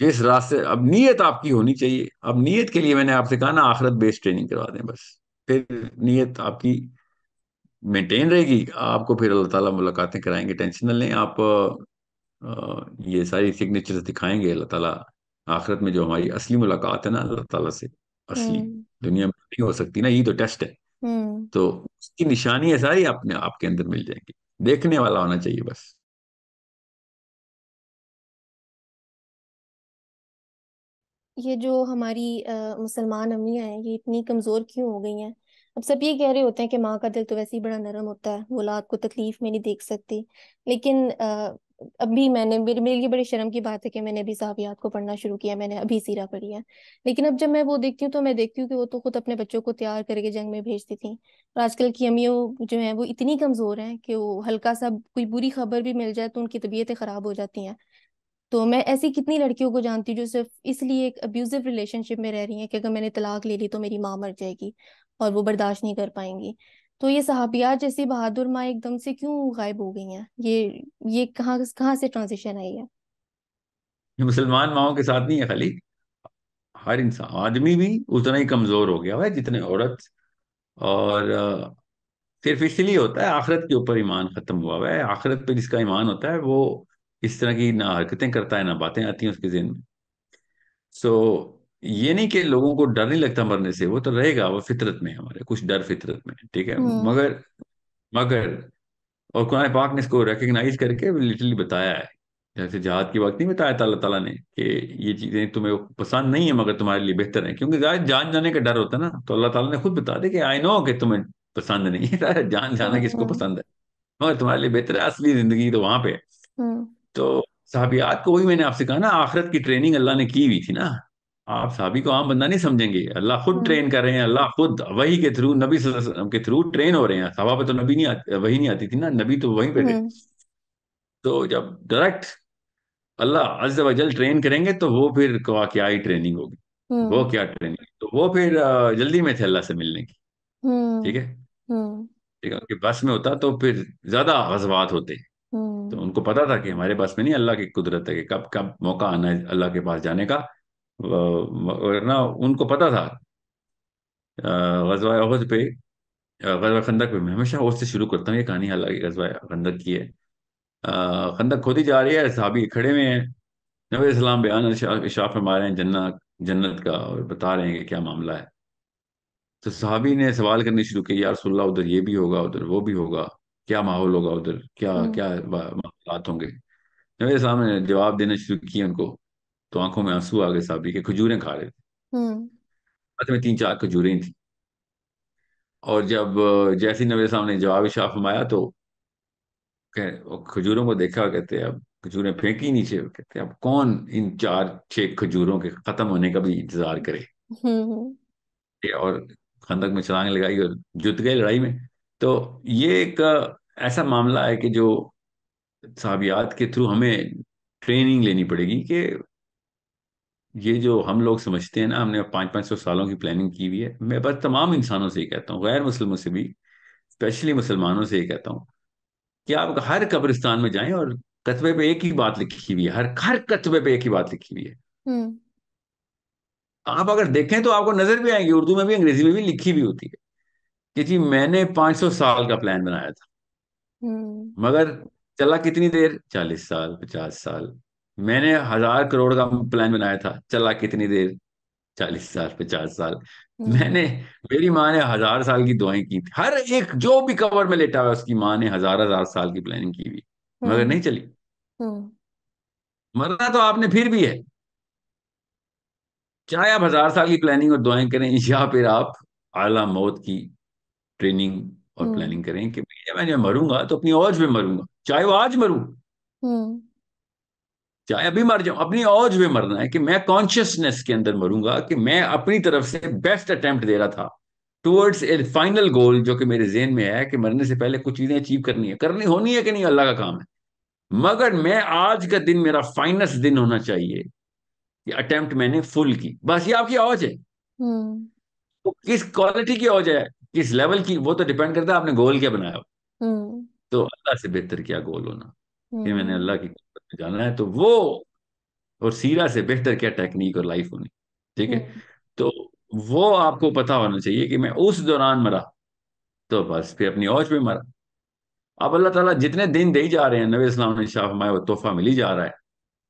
जिस रास्ते अब नीयत आपकी होनी चाहिए अब नीयत के लिए मैंने आपसे कहा ना आखिरत बेस्ड ट्रेनिंग करवा दें बस फिर नीयत आपकी मेंटेन रहेगी आपको फिर अल्लाह ताला मुलाकातें कराएंगे टेंशन ना लें आप ये सारी सिग्नेचर दिखाएंगे अल्लाह ताला आखिरत में जो हमारी असली मुलाकात है ना अल्लाह ताला से असली हम्म। दुनिया में नहीं हो सकती ना ये तो टेस्ट है हम्म। तो उसकी निशानी है सारी अपने आपके अंदर मिल जाएंगी देखने वाला होना चाहिए बस ये जो हमारी मुसलमान अम्मियाँ हैं ये इतनी कमज़ोर क्यों हो गई हैं अब सब ये कह रहे होते हैं कि माँ का दिल तो वैसे ही बड़ा नरम होता है वो लाद को तकलीफ में नहीं देख सकती लेकिन अभी मैंने मेरे मेरे लिए बड़ी शर्म की बात है कि मैंने अभी साहबियात को पढ़ना शुरू किया मैंने अभी सीरा पढ़ी है लेकिन अब जब मैं वो देखती हूँ तो मैं देखती हूँ कि वो तो खुद अपने बच्चों को तैयार करके जंग में भेजती थी और आजकल की अमियों जो है वो इतनी कमजोर है कि वो हल्का सा कोई बुरी खबर भी मिल जाए तो उनकी तबीयतें खराब हो जाती हैं तो मैं ऐसी कितनी लड़कियों को जानती हूँ जो सिर्फ इसलिए एक अब्यूजिव रिलेशनशिप में रह रही हैं कि अगर मैंने तलाक ले ली तो मेरी माँ मर जाएगी और वो बर्दाश्त नहीं कर पाएंगी तो ये सहाबियात जैसी बहादुर माँ एकदम से क्यों गायब हो गई हैं ये ये कहाँ कहाँ से ट्रांजिशन आई है ये मुसलमान माओ के साथ नहीं है खाली हर इंसान आदमी भी उतना ही कमजोर हो गया हुआ है जितने औरत और सिर्फ इसलिए होता है आखरत के ऊपर ईमान खत्म हुआ हुआ है आखरत पे जिसका ईमान होता है वो इस तरह की ना हरकतें करता है ना बातें आती हैं उसके जिन में सो so, ये नहीं कि लोगों को डर नहीं लगता मरने से वो तो रहेगा वो फितरत में हमारे कुछ डर फितरत में ठीक है हम्म। मगर मगर और कुरान पाक ने इसको रिकग्नाइज करके लिटरली बताया है जैसे जहाद की वक्त नहीं बताया ताला ताला ने कि ये चीज़ें तुम्हें पसंद नहीं है मगर तुम्हारे लिए बेहतर है क्योंकि जान जाने का डर होता है ना तो अल्लाह ताला ने खुद बता दे कि आई नो कि तुम्हें पसंद नहीं है <laughs> जान जाना किसको हम्म। पसंद है मगर तुम्हारे लिए बेहतर है असली जिंदगी तो वहां पे हम्म। तो साहबियात को वही मैंने आपसे कहा ना आखिरत की ट्रेनिंग अल्लाह ने की हुई थी ना आप सभी को आम बंदा नहीं समझेंगे अल्लाह खुद हम्म। ट्रेन कर रहे हैं अल्लाह खुद वही के थ्रू नबी के थ्रू ट्रेन हो रहे हैं सभा पे तो नबी नहीं आती वही नहीं आती थी ना नबी तो वही पे हम्म। तो जब डायरेक्ट अल्लाह अज वजल ट्रेन करेंगे तो वो फिर क्या ही ट्रेनिंग होगी वो हम्म। क्या ट्रेनिंग तो वो फिर जल्दी में थे अल्लाह से मिलने की ठीक है ठीक है बस में होता तो फिर ज्यादा गजबात होते तो उनको पता था कि हमारे बस में नहीं अल्लाह की कुदरत है कि कब कब मौका आना है अल्लाह के पास जाने का वरना उनको पता था गजवा अहद पे गजवा खंदक पे मैं हमेशा और से शुरू करता हूँ ये कहानी हालांकि गजवा खंदक की है खंदक खोदी जा रही है सहाबी खड़े हुए हैं नबी इस्लाम बयान इशाफ में मारे हैं जन्ना जन्नत का और बता रहे हैं कि क्या मामला है तो सहाबी ने सवाल करने शुरू किया यार सुल्ला उधर ये भी होगा उधर वो भी होगा क्या माहौल होगा उधर क्या हम्म। क्या मामला होंगे नबी इस्लाम ने जवाब देना शुरू किया उनको तो आंखों में आंसू आ गए साबी के खजूरें खा रहे थे हाथ हम्म। में तीन चार खजूरें थी और जब जैसी साहब ने जवाब शाह फरमाया तो कह खजूरों को देखा कहते अब खजूरें फेंकी नीचे कहते अब कौन इन चार छह खजूरों के खत्म होने का भी इंतजार करे हम्म। और खंदक में छलांग लगाई और जुत गए लड़ाई में तो ये एक ऐसा मामला है कि जो साहबियात के थ्रू हमें ट्रेनिंग लेनी पड़ेगी कि ये जो हम लोग समझते हैं ना हमने पांच पांच सौ सालों की प्लानिंग की हुई है मैं बस तमाम इंसानों से ये कहता हूँ गैर मुसलमों से भी स्पेशली मुसलमानों से ये कहता हूँ कि आप हर कब्रिस्तान में जाएं और कतबे पे एक ही बात लिखी हुई है हर हर कतबे पे एक ही बात लिखी हुई है हम्म। आप अगर देखें तो आपको नजर भी आएंगी उर्दू में भी अंग्रेजी में भी लिखी हुई होती है कि जी मैंने 500 साल का प्लान बनाया था हम्म। मगर चला कितनी देर चालीस साल पचास साल मैंने हजार करोड़ का प्लान बनाया था चला कितनी देर चालीस साल पचास साल हम्म। मैंने मेरी माँ ने हजार साल की दुआएं की थी हर एक जो भी कवर में लेटा हुआ उसकी माँ ने हजार हजार साल की प्लानिंग की हुई मगर हम्म। नहीं चली हम्म। मरना तो आपने फिर भी है चाहे आप हजार साल की प्लानिंग और दुआएं करें <laughs> या फिर आप आला मौत की ट्रेनिंग और प्लानिंग करें कि भैया मैं जब मरूंगा तो अपनी औज में मरूंगा चाहे वो आज मरू चाहे अभी मर जाऊं अपनी औज में मरना है कि मैं कॉन्शियसनेस के अंदर मरूंगा कि मैं अपनी तरफ से बेस्ट अटेम्प्ट दे रहा था टूवर्ड्स ए फाइनल गोल जो कि मेरे जेन में है कि मरने से पहले कुछ चीजें अचीव करनी है करनी होनी है कि नहीं अल्लाह का काम है मगर मैं आज का दिन मेरा फाइनेस्ट दिन होना चाहिए कि अटेम्प्ट मैंने फुल की बस ये आपकी औज है हम्म। तो किस क्वालिटी की औज है किस लेवल की वो तो डिपेंड करता है आपने गोल क्या बनाया हम्म। तो अल्लाह से बेहतर क्या गोल होना हम्म। मैंने अल्लाह की जाना है तो वो और सीरा से बेहतर क्या टेक्निक और लाइफ होनी ठीक है हम्म। तो वो आपको पता होना चाहिए कि मैं उस दौरान मरा तो बस फिर अपनी औच में मरा अब अल्लाह ताला जितने दिन दे जा रहे हैं नबी इस्लाम ने शाह हमारे तोहफा मिल ही जा रहा है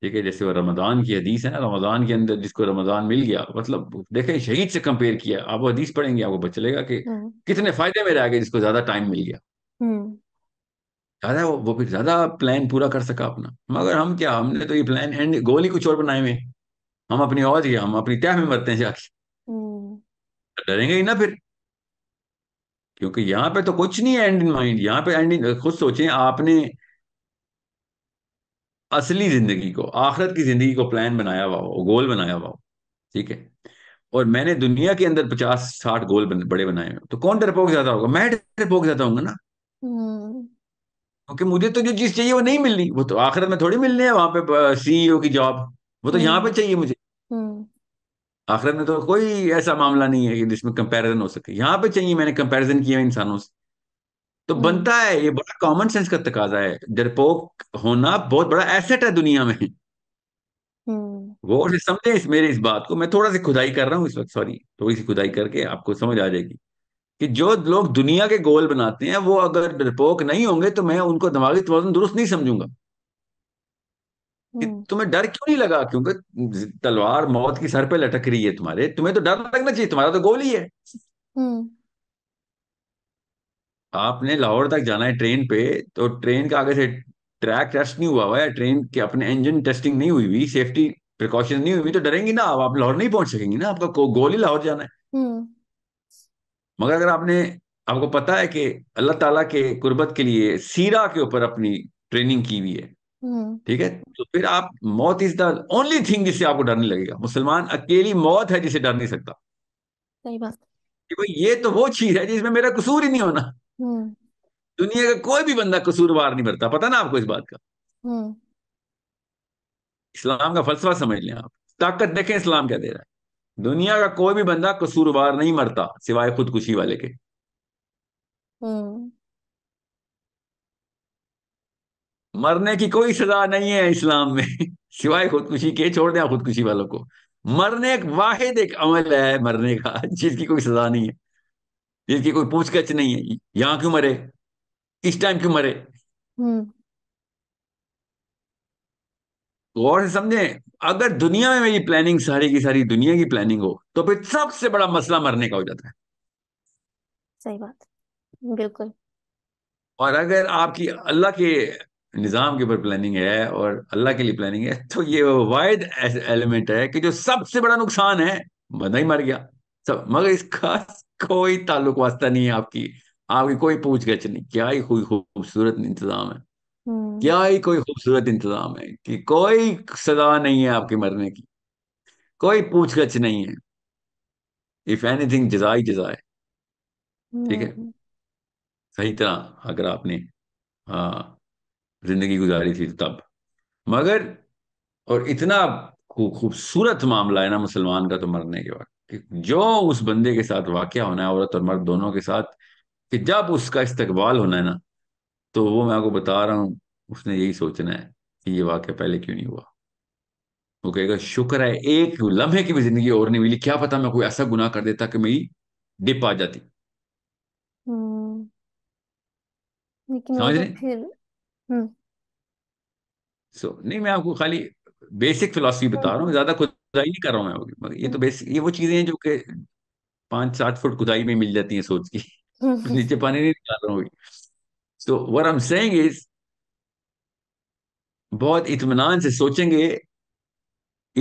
ठीक है जैसे वो रमज़ान की हदीस है ना रमज़ान के अंदर जिसको रमज़ान मिल गया मतलब देखें शहीद से कंपेयर किया आप वो हदीस पढ़ेंगे आपको चलेगा कि हम्म। कितने फायदे में रह गए जिसको ज्यादा टाइम मिल गया हम्म। ज़्यादा वो, वो फिर ज़्यादा प्लान पूरा कर सका अपना मगर हम क्या हमने तो ये प्लान एंड गोल ही कुछ और बनाए हुए हम अपनी और ही हम अपनी तह में मरते हैं जाके हम्म। तो डरेंगे ही ना फिर क्योंकि यहाँ पे तो कुछ नहीं है एंड इन माइंड यहाँ पे एंड इन खुद सोचे आपने असली जिंदगी को आखरत की जिंदगी को प्लान बनाया हुआ हो गोल बनाया हुआ हो ठीक है और मैंने दुनिया के अंदर पचास साठ गोल बन, बड़े बनाए हुए तो कौन डरपोक ज्यादा होगा मैं डरपोक ज्यादा होगा ना हम्म। क्योंकि मुझे तो जो चीज चाहिए वो नहीं मिलनी वो तो आखिरत में थोड़ी मिलनी है वहां पे सीईओ e की जॉब वो तो यहाँ पे हम्म। चाहिए मुझे हम्म। आखिरत में तो कोई ऐसा मामला नहीं है कि जिसमें कंपैरिजन हो सके यहाँ पे चाहिए मैंने कंपैरिजन किया इंसानों से तो हम्म। बनता है ये बड़ा कॉमन सेंस का तकाजा है डरपोक होना बहुत बड़ा एसेट है दुनिया में वो समझे इस मेरे इस बात को मैं थोड़ा सी खुदाई कर रहा हूँ इस वक्त सॉरी थोड़ी सी खुदाई करके आपको समझ आ जाएगी कि जो लोग दुनिया के गोल बनाते हैं वो अगर डरपोक नहीं होंगे तो मैं उनको दिमागी तोजन दुरुस्त नहीं समझूंगा कि हम्म। तुम्हें डर क्यों नहीं लगा क्योंकि तलवार मौत की सर पे लटक रही है तुम्हारे तुम्हें तो डर लगना चाहिए तुम्हारा तो गोल ही है हम्म। आपने लाहौर तक जाना है ट्रेन पे तो ट्रेन का आगे से ट्रैक टेस्ट नहीं हुआ हुआ है ट्रेन के अपने इंजन टेस्टिंग नहीं हुई हुई सेफ्टी प्रिकॉशन नहीं हुई तो डरेंगी ना आप लाहौर नहीं पहुंच सकेंगी ना आपका गोल ही लाहौर जाना है हम्म। मगर अगर आपने आपको पता है कि अल्लाह ताला के कुर्बत के लिए सीरा के ऊपर अपनी ट्रेनिंग की हुई है हम्म। ठीक है तो फिर आप मौत इज द ओनली थिंग जिससे आपको डरने लगेगा मुसलमान अकेली मौत है जिसे डर नहीं सकता सही बात कि भाई ये तो वो चीज है जिसमें मेरा कसूर ही नहीं होना हम्म। दुनिया का कोई भी बंदा कसूरवार नहीं भरता पता ना आपको इस बात का हम्म। इस्लाम का फलसफा समझ लें आप ताकत देखें इस्लाम क्या दे रहा है दुनिया का कोई भी बंदा कसूरवार नहीं मरता सिवाय खुदकुशी वाले के हम्म। मरने की कोई सजा नहीं है इस्लाम में <laughs> सिवाय खुदकुशी के छोड़ दें खुदकुशी वालों को मरने एक वाहिद एक अमल है मरने का <laughs> जिसकी कोई सजा नहीं है जिसकी कोई पूछगछ नहीं है यहां क्यों मरे इस टाइम क्यों मरे हम्म। गौर से समझे अगर दुनिया में मेरी प्लानिंग सारी की सारी दुनिया की प्लानिंग हो तो फिर सबसे बड़ा मसला मरने का हो जाता है सही बात बिल्कुल और अगर आपकी अल्लाह के निज़ाम के ऊपर प्लानिंग है और अल्लाह के लिए प्लानिंग है तो ये वाइड एलिमेंट है कि जो सबसे बड़ा नुकसान है बंदा ही मर गया सब मगर इसका कोई ताल्लुक वास्ता नहीं है आपकी आपकी कोई पूछ गछ नहीं क्या ही खूबसूरत इंतजाम है हम्म। क्या ही कोई खूबसूरत इंतजाम है कि कोई सजा नहीं है आपके मरने की कोई पूछगछ नहीं है इफ एनीथिंग जजा ही जजा है ठीक है हम्म। सही तरह अगर आपने हाँ, जिंदगी गुजारी थी तो तब मगर और इतना खूबसूरत मामला है ना मुसलमान का तो मरने के वक्त कि जो उस बंदे के साथ वाक्य होना है औरत और मर्द दोनों के साथ कि जब उसका इस्तकबाल होना है ना तो वो मैं आपको बता रहा हूँ उसने यही सोचना है कि ये वाक्य पहले क्यों नहीं हुआ वो कहेगा शुक्र है एक लम्हे की भी जिंदगी और नहीं मिली क्या पता मैं कोई ऐसा गुनाह कर देता कि मेरी डिप आ जाती हम्म। समझ तो रहे सो हम्म। so, नहीं मैं आपको खाली बेसिक फिलोसफी बता रहा हूँ हम्म। ज्यादा खुदाई नहीं कर रहा हूँ मैं ये तो बेसिक ये वो चीजें हैं जो कि पांच सात फुट खुदाई में मिल जाती हैं सोच की <laughs> नीचे पानी नहीं निकाल रहा हूँ तो वर हम saying इज बहुत इतमान से सोचेंगे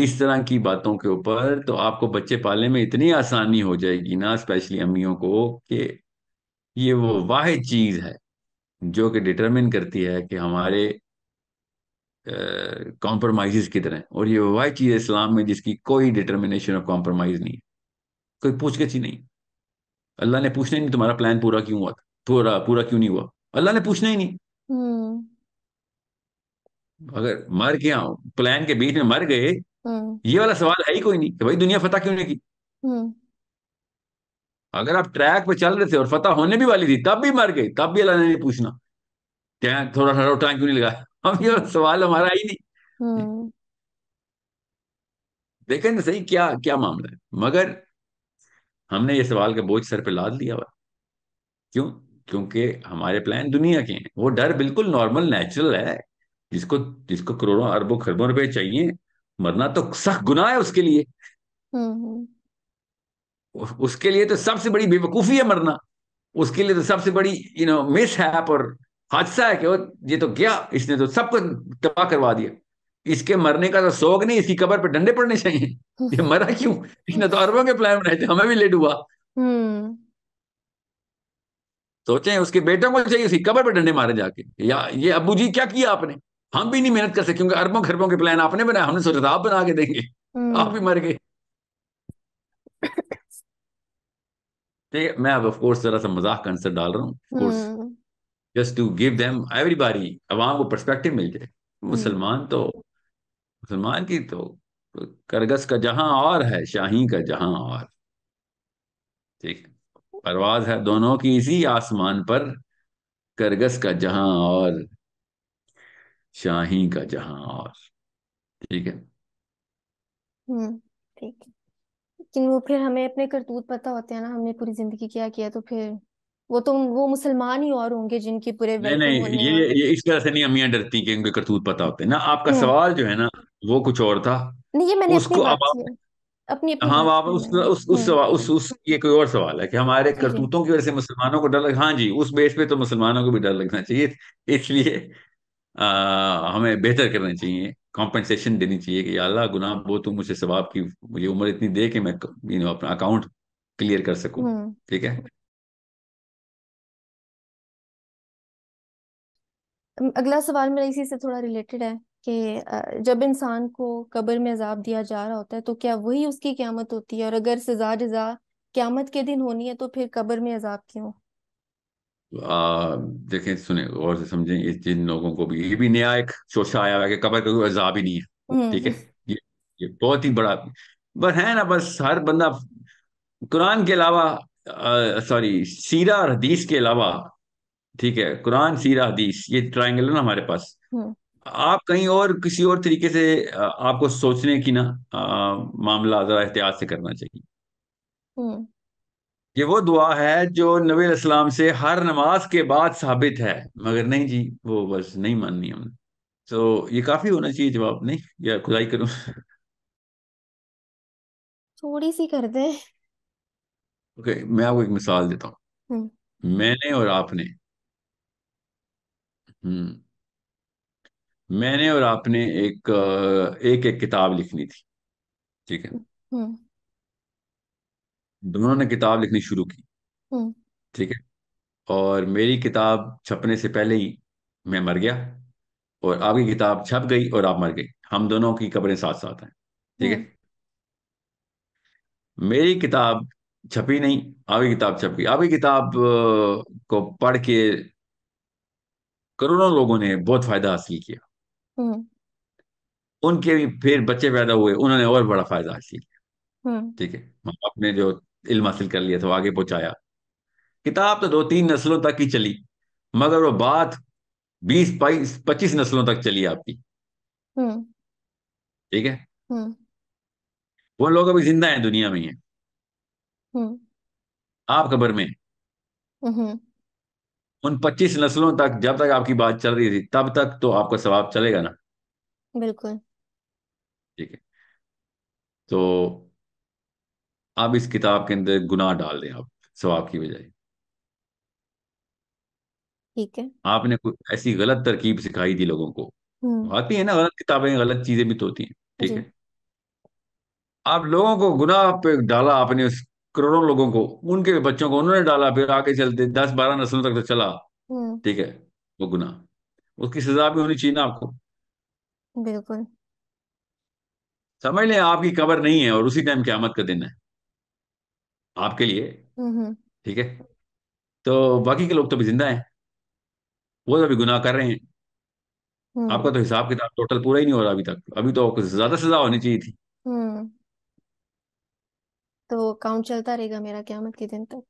इस तरह की बातों के ऊपर तो आपको बच्चे पालने में इतनी आसानी हो जाएगी ना स्पेशली अम्मियों को कि ये वो वाहि चीज है जो कि डिटरमिन करती है कि हमारे कॉम्प्रोमाइज किधर हैं और ये वाहिद चीज इस्लाम में जिसकी कोई डिटर्मिनेशन और कॉम्प्रोमाइज नहीं है कोई पूछ गछ ही नहीं अल्लाह ने पूछना ही नहीं तुम्हारा प्लान पूरा क्यों हुआ था पूरा पूरा क्यों नहीं हुआ अल्लाह ने पूछना ही नहीं हम्म। अगर मर गया प्लान के बीच में मर गए हम्म। ये वाला सवाल है ही कोई नहीं कि भाई दुनिया फतह क्यों नहीं की हम्म। अगर आप ट्रैक पे चल रहे थे और फतह होने भी वाली थी तब भी मर गए तब भी अल्लाह ने नहीं पूछना क्या थोड़ा सा टाइम क्यों नहीं लगाया हम <laughs> ये सवाल हमारा ही नहीं देखें ना सही क्या क्या मामला है मगर हमने ये सवाल का बोझ सर पे लाद लिया हुआ क्यों क्योंकि हमारे प्लान दुनिया के हैं वो डर बिल्कुल नॉर्मल नेचुरल है जिसको जिसको करोड़ों अरबों खरबों रुपए चाहिए मरना तो सख्त गुना है उसके लिए हम्म, हम्म। उसके लिए तो सबसे बड़ी बेवकूफी है मरना उसके लिए तो सबसे बड़ी यू नो मिस है और हादसा है कि वो ये तो क्या इसने तो सबको तबाह करवा दिया इसके मरने का तो शौक नहीं इसकी कबर पर डंडे पड़ने चाहिए ये मरा क्यों इसने तो अरबों के प्लान बनाए थे हमें भी लेट हुआ हम्म। सोचें उसके बेटों को चाहिए उसी कबर पर डंडे मारे जाके या ये अबू जी क्या किया आपने हम भी नहीं मेहनत कर सके क्योंकि अरबों खरबों के प्लान आपने बनाया हमने सोचा था आप बना के देंगे हम्म। आप भी मर गए <laughs> ठीक मैं अब ऑफकोर्स जरा सा मजाक का आंसर डाल रहा हूँ just to give them everybody अवाम को पर्सपेक्टिव मिल जाए मुसलमान तो मुसलमान की तो करगस का जहां और है शाही का जहां और ठीक परवाज है दोनों की इसी आसमान पर करगस का जहां और शाही का जहां और ठीक है हम्म, ठीक लेकिन वो फिर हमें अपने करतूत पता होते हैं ना हमने पूरी जिंदगी क्या किया तो फिर वो तो वो मुसलमान ही और होंगे जिनके पूरे नहीं नहीं ये, ये इस तरह से नहीं अमियां डरती कि उनके करतूत पता होते हैं ना आपका हम्म। सवाल जो है ना वो कुछ और था नहीं ये मैंने उसको अपनी अपनी अपनी हाँ आप उस उस उस हम्म। सवाल उस उस ये कोई और सवाल है कि हमारे करतूतों की वजह से मुसलमानों को डर लग हाँ जी उस बेस पे तो मुसलमानों को भी डर लगना चाहिए इसलिए हमें बेहतर करना चाहिए कॉम्पनसेशन देनी चाहिए कि अल्लाह गुनाह वो तुम मुझे सवाब की मुझे उम्र इतनी दे कि मैं यू नो अपना अकाउंट क्लियर कर सकूं हम्म। ठीक है अगला सवाल मेरा इसी से थोड़ा रिलेटेड है कि जब इंसान को कब्र में अजाब दिया जा रहा होता है तो क्या वही उसकी क्यामत होती है और अगर सजा जजा क्यामत के दिन होनी है तो फिर कब्र में अजाब क्यों देखें सुने गौर से समझें इस जिन लोगों को भी ये भी नया एक शोशा आया हुआ कि कब्र का कोई अजाब ही नहीं है ठीक है ये ये बहुत ही बड़ा बस है ना बस हर बंदा कुरान के अलावा सॉरी सीरा और हदीस के अलावा ठीक है कुरान सीरा हदीस ये ट्रायंगल है ना हमारे पास आप कहीं और किसी और तरीके से आपको सोचने की ना आ, मामला जरा एहतियात से करना चाहिए हम्म। ये वो दुआ है जो नबी इस्लाम से हर नमाज के बाद साबित है मगर नहीं जी वो बस नहीं माननी हमने तो ये काफी होना चाहिए जवाब नहीं या खुदाई करूं थोड़ी सी कर दे ओके okay, मैं आपको एक मिसाल देता हूँ हम्म। मैंने और आपने हम्म मैंने और आपने एक एक एक किताब लिखनी थी ठीक है हम्म। दोनों ने किताब लिखनी शुरू की हम्म। ठीक है और मेरी किताब छपने से पहले ही मैं मर गया और आपकी किताब छप गई और आप मर गई हम दोनों की कब्रें साथ साथ हैं ठीक है हम्म। मेरी किताब छपी नहीं आपकी किताब छप गई आपकी किताब को पढ़ के करोड़ों लोगों ने बहुत फायदा हासिल किया हम्म। उनके भी फिर बच्चे पैदा हुए उन्होंने और बड़ा फायदा हासिल किया हम्म। ठीक है माँ बाप ने जो इल्म हासिल कर लिया था वो आगे पहुंचाया किताब तो दो तीन नस्लों तक ही चली मगर वो बात बीस बाईस पच्चीस नस्लों तक चली आपकी हम्म। ठीक है वो लोग अभी जिंदा हैं दुनिया में ही हैं आप कब्र में उन पच्चीस नस्लों तक जब तक आपकी बात चल रही थी तब तक तो आपका सवाब चलेगा ना बिल्कुल ठीक है तो आप इस किताब के अंदर गुनाह डाल दें आप सवाब की बजाय ठीक है आपने कुछ ऐसी गलत तरकीब सिखाई थी लोगों को हम्म। आती है ना गलत किताबें गलत चीजें भी तो होती हैं ठीक है आप लोगों को गुनाह पे डाला आपने उस करोड़ों लोगों को उनके बच्चों को उन्होंने डाला फिर आगे चलते दस बारह नस्लों तक तो चला हम्म। ठीक है वो गुना उसकी सजा भी होनी चाहिए ना आपको बिल्कुल समझ लें आपकी कबर नहीं है और उसी टाइम क्यामत का दिन है आपके लिए हम्म, हम्म। ठीक है तो बाकी के लोग तो भी जिंदा हैं वो तो अभी गुनाह कर रहे हैं आपका तो हिसाब किताब टोटल पूरा ही नहीं हो रहा अभी तक अभी तो ज्यादा सजा होनी चाहिए थी तो काउंट चलता रहेगा मेरा क्यामत के दिन तक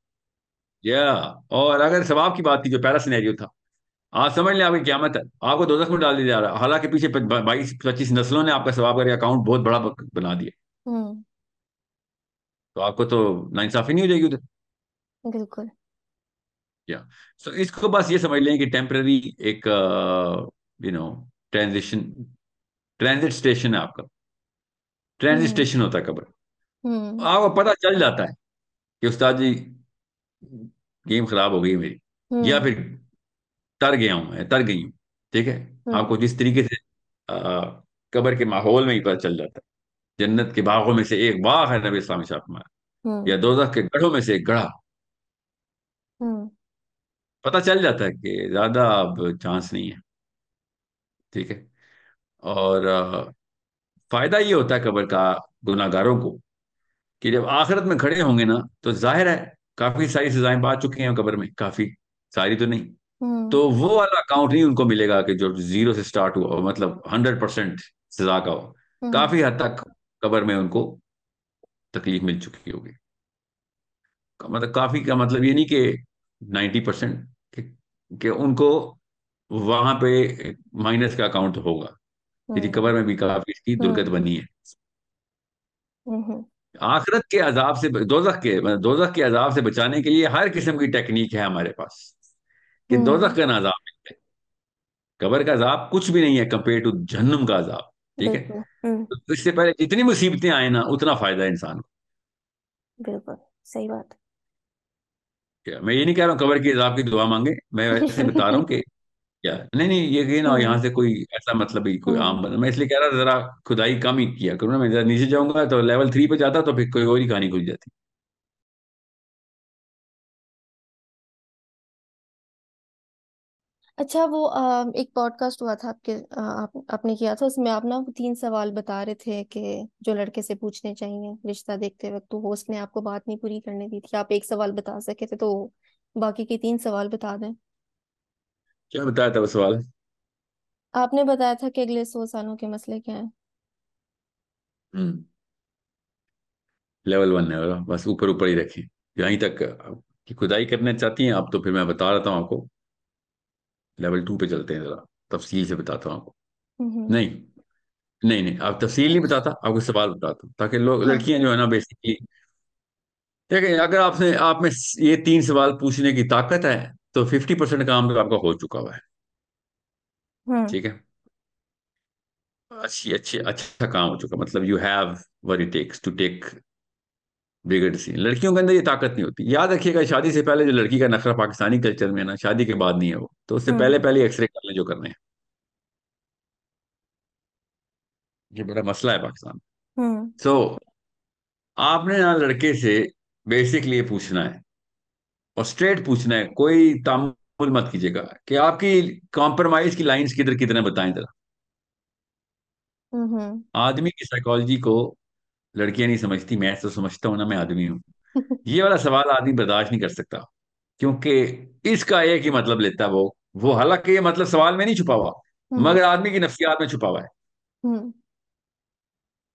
या yeah. और अगर सवाब की बात थी जो पहला सिनेरियो था आप समझ लें आपकी क्यामत है आपको दो में डाल दिया जा रहा है हालांकि पीछे बाईस पच्चीस नस्लों ने आपका सवाब करके अकाउंट बहुत बड़ा बना दिया हम्म। तो आपको तो नाइंसाफी नहीं हो जाएगी उधर बिल्कुल या सो तो इसको बस ये समझ लें कि टेम्पररी एक you know transition transit station है आपका ट्रांजिट हम्म। स्टेशन होता है कब्र आपको हम्म। पता चल जाता है कि उस्ताद जी गेम खराब हो गई मेरी या हम्म। फिर तर गया हूं मैं तर गई हूं ठीक है हम्म। आपको जिस तरीके से कबर के माहौल में ही पता चल जाता है जन्नत के बागों में से एक बाग है नबी इस्लामी साहब में या दोजख के गढ़ों में से एक गढ़ा पता चल जाता है कि ज्यादा अब चांस नहीं है ठीक है और फायदा ये होता है कबर का गुनागारों को कि जब आखिरत में खड़े होंगे ना तो जाहिर है काफी सारी सजाएं पा चुके हैं कब्र में काफी सारी तो नहीं हम्म। तो वो वाला अकाउंट नहीं उनको मिलेगा कि जो जीरो से स्टार्ट हुआ मतलब हंड्रेड परसेंट सजा का हो हम्म। काफी हद तक कब्र में उनको तकलीफ मिल चुकी होगी मतलब काफी का मतलब ये नहीं कि नाइन्टी परसेंट कि उनको वहां पे माइनस का अकाउंट होगा क्योंकि हम्म। कबर में भी काफी इसकी दुर्गत बनी है आखरत के अजाब से दोजख के मतलब दोजख के अजाब से बचाने के लिए हर किस्म की टेक्निक है हमारे पास कि हम्म। दोजख का ना अजाब कबर का अजाब कुछ भी नहीं है कंपेयर टू जहन्नुम का अजाब ठीक है हम्म। तो इससे पहले जितनी मुसीबतें आए ना उतना फायदा है इंसान को बिल्कुल सही बात क्या मैं ये नहीं कह रहा हूँ कबर की अजाब की दुआ मांगे मैं वैसे बता रहा हूँ कि क्या नहीं नहीं ये ये ना यहाँ से हम्म। कोई ऐसा मतलब ही कोई आम बंदा हम्म। मैं इसलिए कह रहा था जरा खुदाई कम ही किया करो ना मैं जरा नीचे जाऊंगा तो लेवल थ्री पे जाता तो फिर कोई और ही कहानी खुल जाती अच्छा वो अ, एक पॉडकास्ट हुआ था आपके आप आपने किया था उसमें आप ना तीन सवाल बता रहे थे कि जो लड़के से पूछने चाहिए रिश्ता देखते वक्त तो होस्ट ने आपको बात नहीं पूरी करने दी थी आप एक सवाल बता सके थे तो बाकी के तीन सवाल बता दें क्या बताया था वो सवाल आपने बताया था कि अगले सौ सालों के मसले क्या हैं लेवल हम्म। वन है बस ऊपर ऊपर ही रखें यहीं तक कि खुदाई करना चाहती हैं आप तो फिर मैं बता रहा हूँ आपको लेवल टू पे चलते हैं जरा तफसील से बताता हूँ आपको नहीं नहीं नहीं आप तफसील नहीं बताता आपको सवाल बताता हूँ ताकि लोग हाँ। लड़कियां जो है ना बेसिकली देखें अगर आपने आप में ये तीन सवाल पूछने की ताकत है तो फिफ्टी परसेंट काम तो आपका हो चुका हुआ है हम्म। ठीक है अच्छी अच्छी अच्छा काम हो चुका मतलब you have were it takes to take बिगड़ सी लड़कियों के अंदर ये ताकत नहीं होती याद रखिएगा शादी से पहले जो लड़की का नखरा पाकिस्तानी कल्चर में है ना शादी के बाद नहीं है वो तो उससे पहले पहले एक्सरे कर ले जो करने हैं ये बड़ा मसला है पाकिस्तान सो हम्म। so, आपने ना लड़के से बेसिकली ये पूछना है और स्ट्रेट पूछना है कोई तामुल मत कीजिएगा कि आपकी कॉम्प्रोमाइज की लाइंस किधर कितने बताएं जरा आदमी की साइकोलॉजी को लड़कियां नहीं समझती मैं तो समझता हूँ ना मैं आदमी हूं ये वाला सवाल आदमी बर्दाश्त नहीं कर सकता क्योंकि इसका एक ही मतलब लेता है वो वो हालांकि ये मतलब सवाल में नहीं छुपा हुआ हम्म। मगर आदमी की नफ्सियात में छुपा हुआ है हम्म।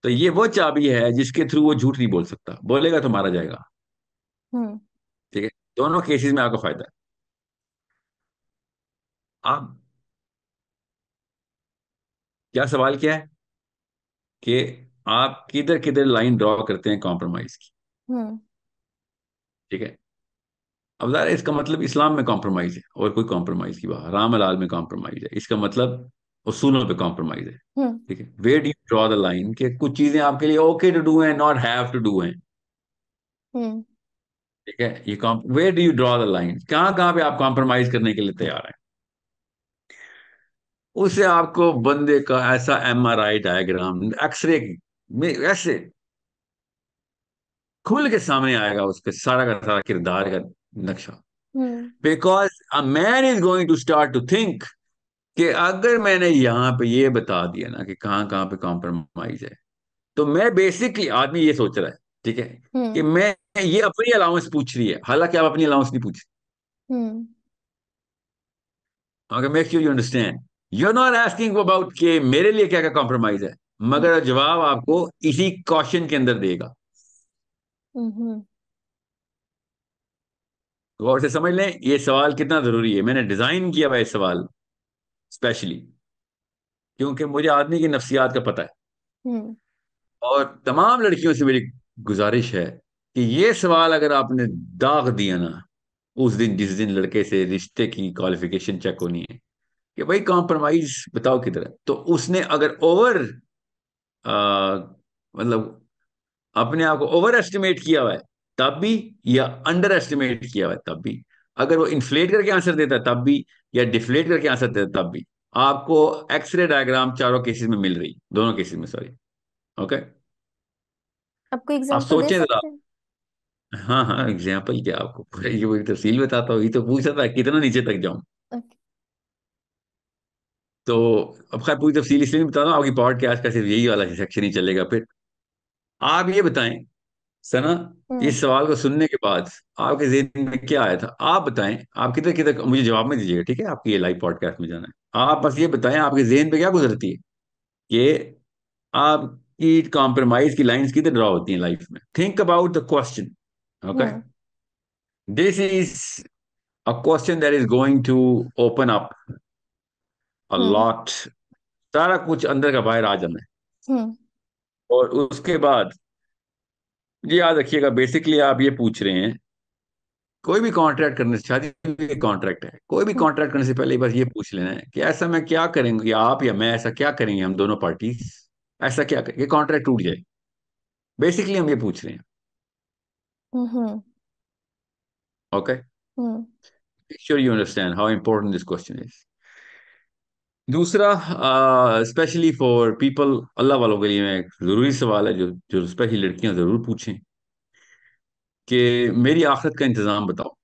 तो ये वो चाबी है जिसके थ्रू वो झूठ नहीं बोल सकता बोलेगा तो मारा जाएगा हम्म। दोनों केसेस में आपको फायदा है आप क्या सवाल क्या है कि आप किधर किधर लाइन ड्रॉ करते हैं कॉम्प्रोमाइज की हम्म। ठीक है अब जरा इसका मतलब इस्लाम में कॉम्प्रोमाइज है और कोई कॉम्प्रोमाइज की बात राम लाल में कॉम्प्रोमाइज है इसका मतलब उसूलों पे कॉम्प्रोमाइज है हम्म। ठीक है where do draw the line कि कुछ चीजें आपके लिए ओके टू डू है नॉट हैव टू डू है ठीक है ये where do you draw the line कहां कहां पे आप कॉम्प्रोमाइज करने के लिए तैयार हैं उसे आपको बंदे का ऐसा M R I diagram x-ray में ऐसे खुल के सामने आएगा उसके सारा का सारा किरदार का नक्शा because a man is going to start to think कि अगर मैंने यहां पे ये बता दिया ना कि कहां कहां पे कॉम्प्रोमाइज है तो मैं बेसिकली आदमी ये सोच रहा है ठीक है हम्म। कि मैं ये अपनी अलाउंस पूछ रही है हालांकि आप अपनी अलाउंस नहीं पूछ रही make you you understand you are not asking about के मेरे लिए क्या क्या कॉम्प्रोमाइज है मगर हम्म। जवाब आपको इसी कॉशन के अंदर देगा हम्म। गौर से समझ लें ये सवाल कितना जरूरी है मैंने डिजाइन किया हुआ ये सवाल स्पेशली क्योंकि मुझे आदमी की नफ्सियात का पता है हम्म। और तमाम लड़कियों से मेरी गुजारिश है कि ये सवाल अगर आपने दाग दिया ना उस दिन जिस दिन लड़के से रिश्ते की क्वालिफिकेशन चेक होनी है कि भाई कॉम्प्रोमाइज बताओ किधर है तो उसने अगर ओवर मतलब अपने आप को ओवर एस्टिमेट किया हुआ है तब भी या अंडर एस्टिमेट किया हुआ है तब भी अगर वो इन्फ्लेट करके आंसर देता है तब भी या डिफ्लेट करके आंसर देता तब भी आपको एक्सरे डायग्राम चारों केसेस में मिल रही दोनों केसेस में सॉरी ओके आपको आप सोचें जरा हाँ हाँ एग्जाम्पल क्या आपको <laughs> ये पूरी तफसील बताता हूँ ये तो पूछ था कितना नीचे तक जाऊं तो अब खैर पूरी तफसील इसलिए नहीं बता रहा हूं, आपकी आज का सिर्फ यही वाला सेक्शन ही चलेगा फिर आप ये बताएं सना हम्म। इस सवाल को सुनने के बाद आपके जहन में क्या आया था आप बताएं आप किधर किधर मुझे जवाब में दीजिएगा ठीक है आपकी ये लाइव पॉडकास्ट में जाना है आप बस ये बताएं आपके जहन पे क्या गुजरती है कि आपकी कॉम्प्रोमाइज की लाइंस कितने ड्रा होती हैं लाइफ में think about the question Okay. Yeah. This is a question that is going to open up a hmm. lot. सारा कुछ अंदर का बाहर आ जाना है hmm. और उसके बाद ये याद रखिएगा बेसिकली आप ये पूछ रहे हैं कोई भी कॉन्ट्रैक्ट करने से शादी कॉन्ट्रैक्ट है कोई भी कॉन्ट्रैक्ट hmm. करने से पहले बस ये पूछ लेना है कि ऐसा मैं क्या करेंगे या आप या मैं ऐसा क्या करेंगे हम दोनों पार्टी ऐसा क्या करेंगे कॉन्ट्रैक्ट टूट जाए बेसिकली हम ये पूछ रहे हैं Mm-hmm. Okay? Mm. Make sure you understand how important this question is. दूसरा स्पेशली फॉर पीपल अल्लाह वालों के लिए मैं एक ज़रूरी सवाल है जो जो स्पेशली लड़कियां ज़रूर पूछें कि मेरी आखिरत का इंतज़ाम बताओ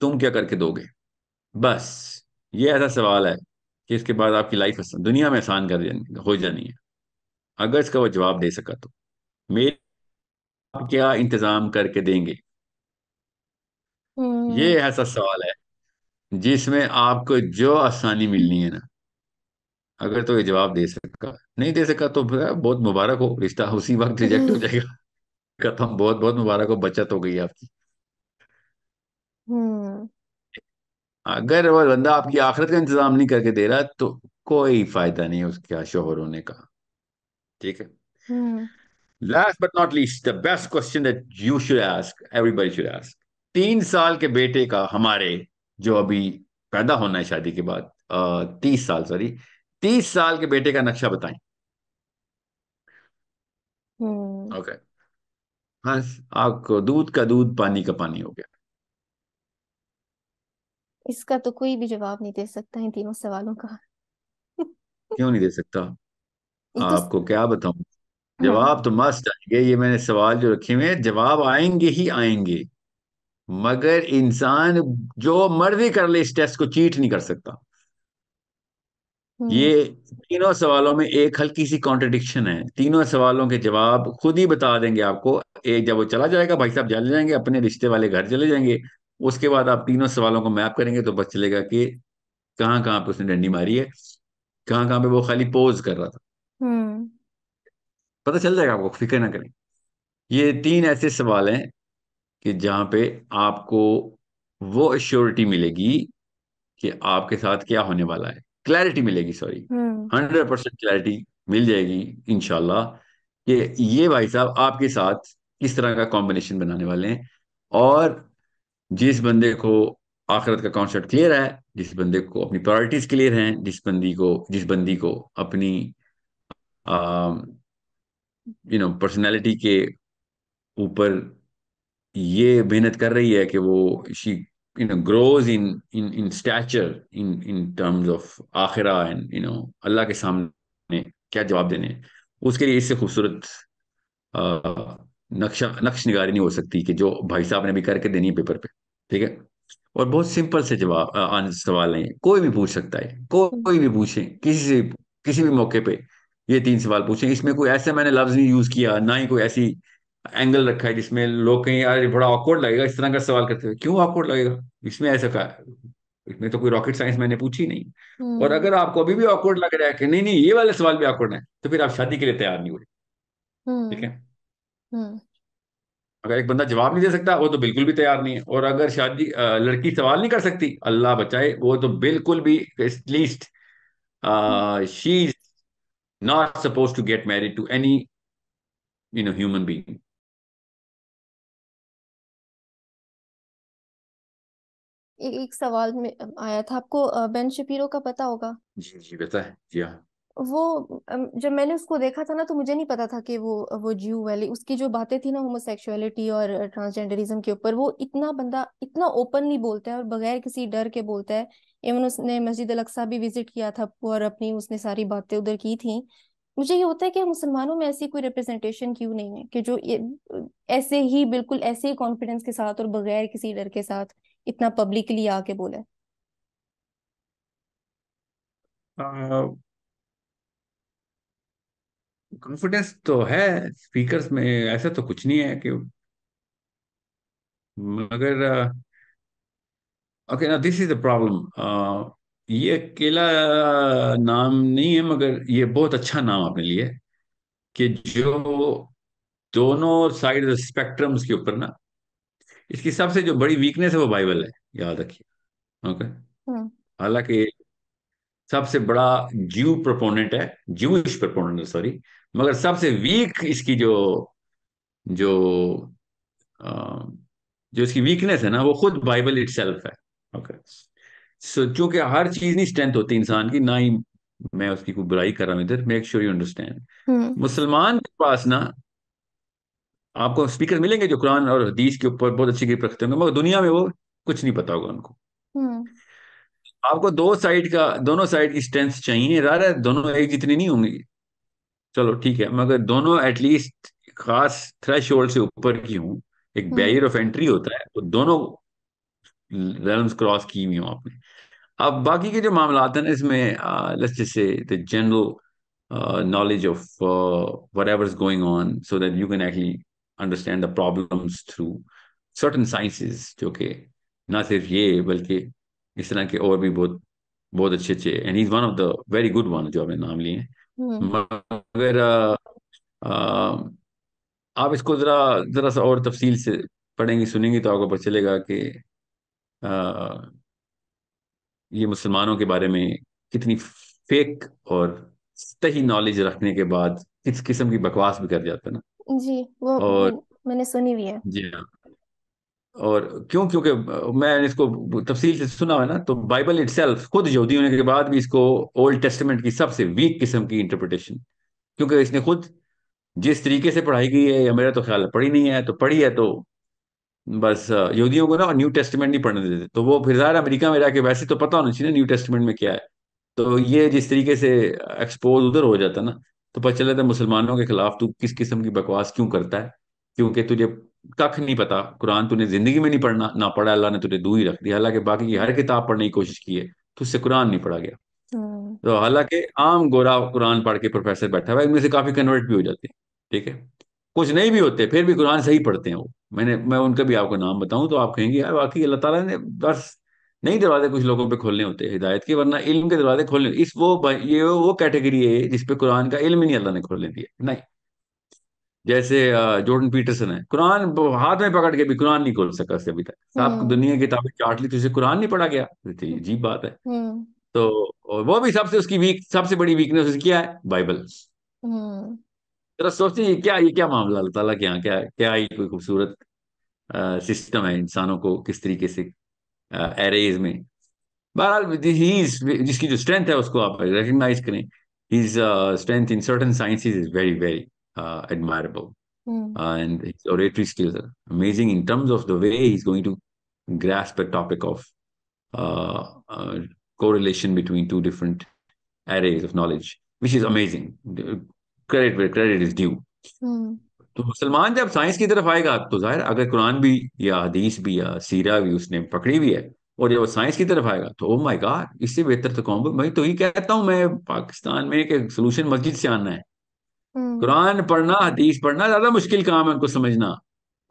तुम क्या करके दोगे बस ये ऐसा सवाल है कि इसके बाद आपकी लाइफ दुनिया में आसान कर हो जानी है अगर इसका वो जवाब दे सका तो मेरी आप क्या इंतजाम करके देंगे ये हम्म। ऐसा सवाल है जिसमें आपको जो आसानी मिलनी है ना अगर तो ये जवाब दे सका नहीं दे सका तो बहुत मुबारक हो रिश्ता उसी वक्त रिजेक्ट हो <laughs> जाएगा कथम बहुत बहुत मुबारक हो बचत हो गई आपकी हम्म। अगर वो बंदा आपकी आखिरत का इंतजाम नहीं करके दे रहा तो कोई फायदा नहीं है उसका शोहर होने का ठीक है हम्म। Last but not least the best question that you should ask everybody should ask तीन साल के बेटे का हमारे जो अभी पैदा होना है शादी के बाद तीस साल सॉरी तीस साल के बेटे का नक्शा बताएं ओके हम्म। हाँ आपको दूध का दूध पानी का पानी हो गया इसका तो कोई भी जवाब नहीं दे सकता है तीनों सवालों का क्यों नहीं दे सकता <laughs> तो आपको क्या बताऊं जवाब तो मस्त आएंगे ये मैंने सवाल जो रखे हुए जवाब आएंगे ही आएंगे मगर इंसान जो मर्जी कर ले इस टेस्ट को चीट नहीं कर सकता ये हम्म। तीनों सवालों में एक हल्की सी कॉन्ट्रडिक्शन है तीनों सवालों के जवाब खुद ही बता देंगे आपको एक जब वो चला जाएगा भाई साहब चले जाएंगे अपने रिश्ते वाले घर चले जाएंगे उसके बाद आप तीनों सवालों को मैप करेंगे तो बस चलेगा कि कहाँ कहाँ पे उसने डंडी मारी है कहाँ कहाँ पे वो खाली पोज कर रहा था हम्म। पता चल जाएगा आपको फिक्र ना करें ये तीन ऐसे सवाल हैं कि जहां पे आपको वो अश्योरिटी मिलेगी कि आपके साथ क्या होने वाला है क्लैरिटी मिलेगी सॉरी हंड्रेड परसेंट क्लैरिटी मिल जाएगी इनशाला कि ये भाई साहब आपके साथ इस तरह का कॉम्बिनेशन बनाने वाले हैं और जिस बंदे को आखिरत का कॉन्सेप्ट क्लियर है जिस बंदे को अपनी प्रायोरिटीज क्लियर हैं जिस बंदी को जिस बंदी को अपनी यू नो पर्सनैलिटी के ऊपर ये मेहनत कर रही है कि वो she you know grows in in in stature in in terms of आखिरा एंड यू नो अल्लाह के सामने क्या जवाब देने उसके लिए इससे खूबसूरत नक्शा नक्श निगारी नहीं हो सकती कि जो भाई साहब ने भी करके देनी है पेपर पे ठीक है और बहुत सिंपल से जवाब सवाल नहीं कोई भी पूछ सकता है कोई भी पूछे किसी से किसी भी मौके पे ये तीन सवाल पूछे इसमें कोई ऐसे मैंने लफ्ज नहीं यूज किया ना ही कोई ऐसी एंगल रखा है जिसमें लोग कहीं यार बड़ा ऑकवर्ड लगेगा इस तरह का सवाल करते हैं क्यों ऑकवर्ड लगेगा इसमें ऐसा कहा इसमें तो कोई रॉकेट साइंस मैंने पूछी नहीं और हम्म। अगर आपको अभी भी ऑकवर्ड लग रहा है कि नहीं नहीं ये वाले सवाल भी ऑकवर्ड है तो फिर आप शादी के लिए तैयार नहीं हो रहे हम्म। ठीक है हम्म। अगर एक बंदा जवाब नहीं दे सकता वो तो बिल्कुल भी तैयार नहीं है और अगर शादी लड़की सवाल नहीं कर सकती अल्लाह बचाए वो तो बिल्कुल भी at least she is not supposed to get married to any you know human being एक सवाल में आया था आपको बेन शपीरो का पता होगा जी जी पता है जी हाँ वो जब मैंने उसको देखा था ना तो मुझे नहीं पता था कि वो वो ज्यू वाली उसकी जो बातें थी ना होमोसेक्सुअलिटी और ट्रांसजेंडरिज्म के ऊपर वो इतना बंदा इतना ओपनली बोलता है और बगैर किसी डर के बोलता है इवन उसने मस्जिद अलक्सा भी विजिट किया था और अपनी उसने सारी बातें उधर की थी मुझे ये होता है कि मुसलमानों में ऐसी कोई रिप्रेजेंटेशन क्यों नहीं है कि जो ऐसे ही बिल्कुल ऐसे ही कॉन्फिडेंस के साथ और बगैर किसी डर के साथ इतना पब्लिकली आके बोले कॉन्फिडेंस तो है स्पीकर्स में ऐसा तो कुछ नहीं है कि मगर ओके ना दिस इज द प्रॉब्लम ये अकेला uh, नाम नहीं है मगर ये बहुत अच्छा नाम आपने लिए कि जो दोनों साइड स्पेक्ट्रम्स के ऊपर ना इसकी सबसे जो बड़ी वीकनेस है वो बाइबल है याद रखिए ओके hmm. हालांकि सबसे बड़ा ज्यू प्रोपोनेंट है ज्यूश प्रपोनेंट है सॉरी मगर सबसे वीक इसकी जो जो uh, जो इसकी वीकनेस है ना वो खुद बाइबल इट है ओके सोचो कि हर चीज नहीं स्ट्रेंथ होती इंसान की ना ही मैं उसकी कोई बुराई कर रहा हूं इधर मेक श्योर यू अंडरस्टैंड मुसलमान के पास ना आपको स्पीकर मिलेंगे जो कुरान और हदीस के ऊपर बहुत अच्छी ग्रिप रखते होंगे मगर दुनिया में वो कुछ नहीं पता होगा उनको हम्म। आपको दो साइड का दोनों साइड की स्ट्रेंथ चाहिए रहा है दोनों एक जितनी नहीं होंगी चलो ठीक है मगर दोनों एटलीस्ट खास थ्रेश से ऊपर की हूँ एक बैरियर ऑफ एंट्री होता है तो दोनों लर्म्स क्रॉस की हुई हूँ आपने अब बाकी के जो मामला हैं इसमें से the general knowledge of whatever is going on so that you can actually understand the problems through certain sciences जो कि ना सिर्फ ये बल्कि इस तरह के और भी बहुत बहुत अच्छे अच्छे and is one of the very good one जो आपने नाम लिए हम्म। मगर आप इसको ज़रा ज़रा सा और तफसील से पढ़ेंगे सुनेंगे तो आपको पता चलेगा कि आ, ये मुसलमानों के बारे में कितनी फेक और सही नॉलेज रखने के बाद किस किस्म की बकवास भी कर जाते है ना जी वो और मैंने सुनी भी है जी हाँ और क्यों क्योंकि मैं इसको तफसील से सुना है ना तो बाइबल इट खुद यहूदी होने के बाद भी इसको ओल्ड टेस्टमेंट की सबसे वीक किस्म की इंटरप्रिटेशन क्योंकि इसने खुद जिस तरीके से पढ़ाई गई है या मेरा तो ख्याल पढ़ी नहीं है तो पढ़ी है तो बस यहूदियों को ना न्यू टेस्टमेंट नहीं पढ़ने देते तो वो फिर ज़ाहिर अमेरिका में जाके वैसे तो पता होना चाहिए ना न्यू टेस्टमेंट में क्या है तो ये जिस तरीके से एक्सपोज उधर हो जाता ना तो पता चला था मुसलमानों के खिलाफ तू किस किस्म की बकवास क्यों करता है क्योंकि तुझे कख नहीं पता कुरान तूने जिंदगी में नहीं पढ़ना ना पढ़ा अल्लाह ने तुझे दूर ही रख दिया हालांकि बाकी की हर किताब पढ़ने की कोशिश की है तो उससे कुरान नहीं पढ़ा गया हाँ। तो हालांकि आम गोरा कुरान पढ़ के प्रोफेसर बैठा हुआ इनमें से काफी कन्वर्ट भी हो जाते हैं ठीक है कुछ नहीं भी होते फिर भी कुरान सही पढ़ते हैं वो मैंने मैं उनका भी आपको नाम बताऊं तो आप कहेंगे यार बाकी अल्लाह ताला ने बस नहीं दरवाजे कुछ लोगों पे खोलने होते हिदायत के वरना इल्म के दरवाजे खोलने इस वो ये वो कैटेगरी है जिसपे कुरान का इल्म ही नहीं अल्लाह ने खोलने दिया नहीं जैसे जॉर्डन पीटरसन है कुरान हाथ में पकड़ के भी कुरान नहीं खोल सका अभी तक आप हम्म। दुनिया की किताबें चाट ली तो उसे कुरान नहीं पढ़ा गया हम्म। अजीब बात है हम्म। तो वो भी सबसे उसकी वीक सबसे बड़ी वीकनेस उसकी है बाइबल जरा सोचिए क्या ये क्या मामला अल्लाह ताला के यहाँ क्या क्या ये कोई खूबसूरत सिस्टम है इंसानों को किस तरीके से एरेज में बहरहाल ही जिसकी जो स्ट्रेंथ है उसको आप रिकग्नाइज करें his uh, strength in certain sciences is very very uh, admirable mm. and his oratory skills are amazing in terms of the way he's going to grasp a topic of uh, correlation between two different arrays of knowledge which is amazing credit credit is due to मुसलमान जब science की तरफ आएगा तो जाहिर अगर कुरान भी या हदीस भी या सीरा भी उसने पकड़ी भी है और जब साइंस की तरफ आएगा तो ओ माय गॉड इससे बेहतर तो कौन मैं तो ही कहता हूं मैं पाकिस्तान में कि सोल्यूशन मस्जिद से आना है कुरान hmm. पढ़ना हदीस पढ़ना ज्यादा मुश्किल काम है उनको समझना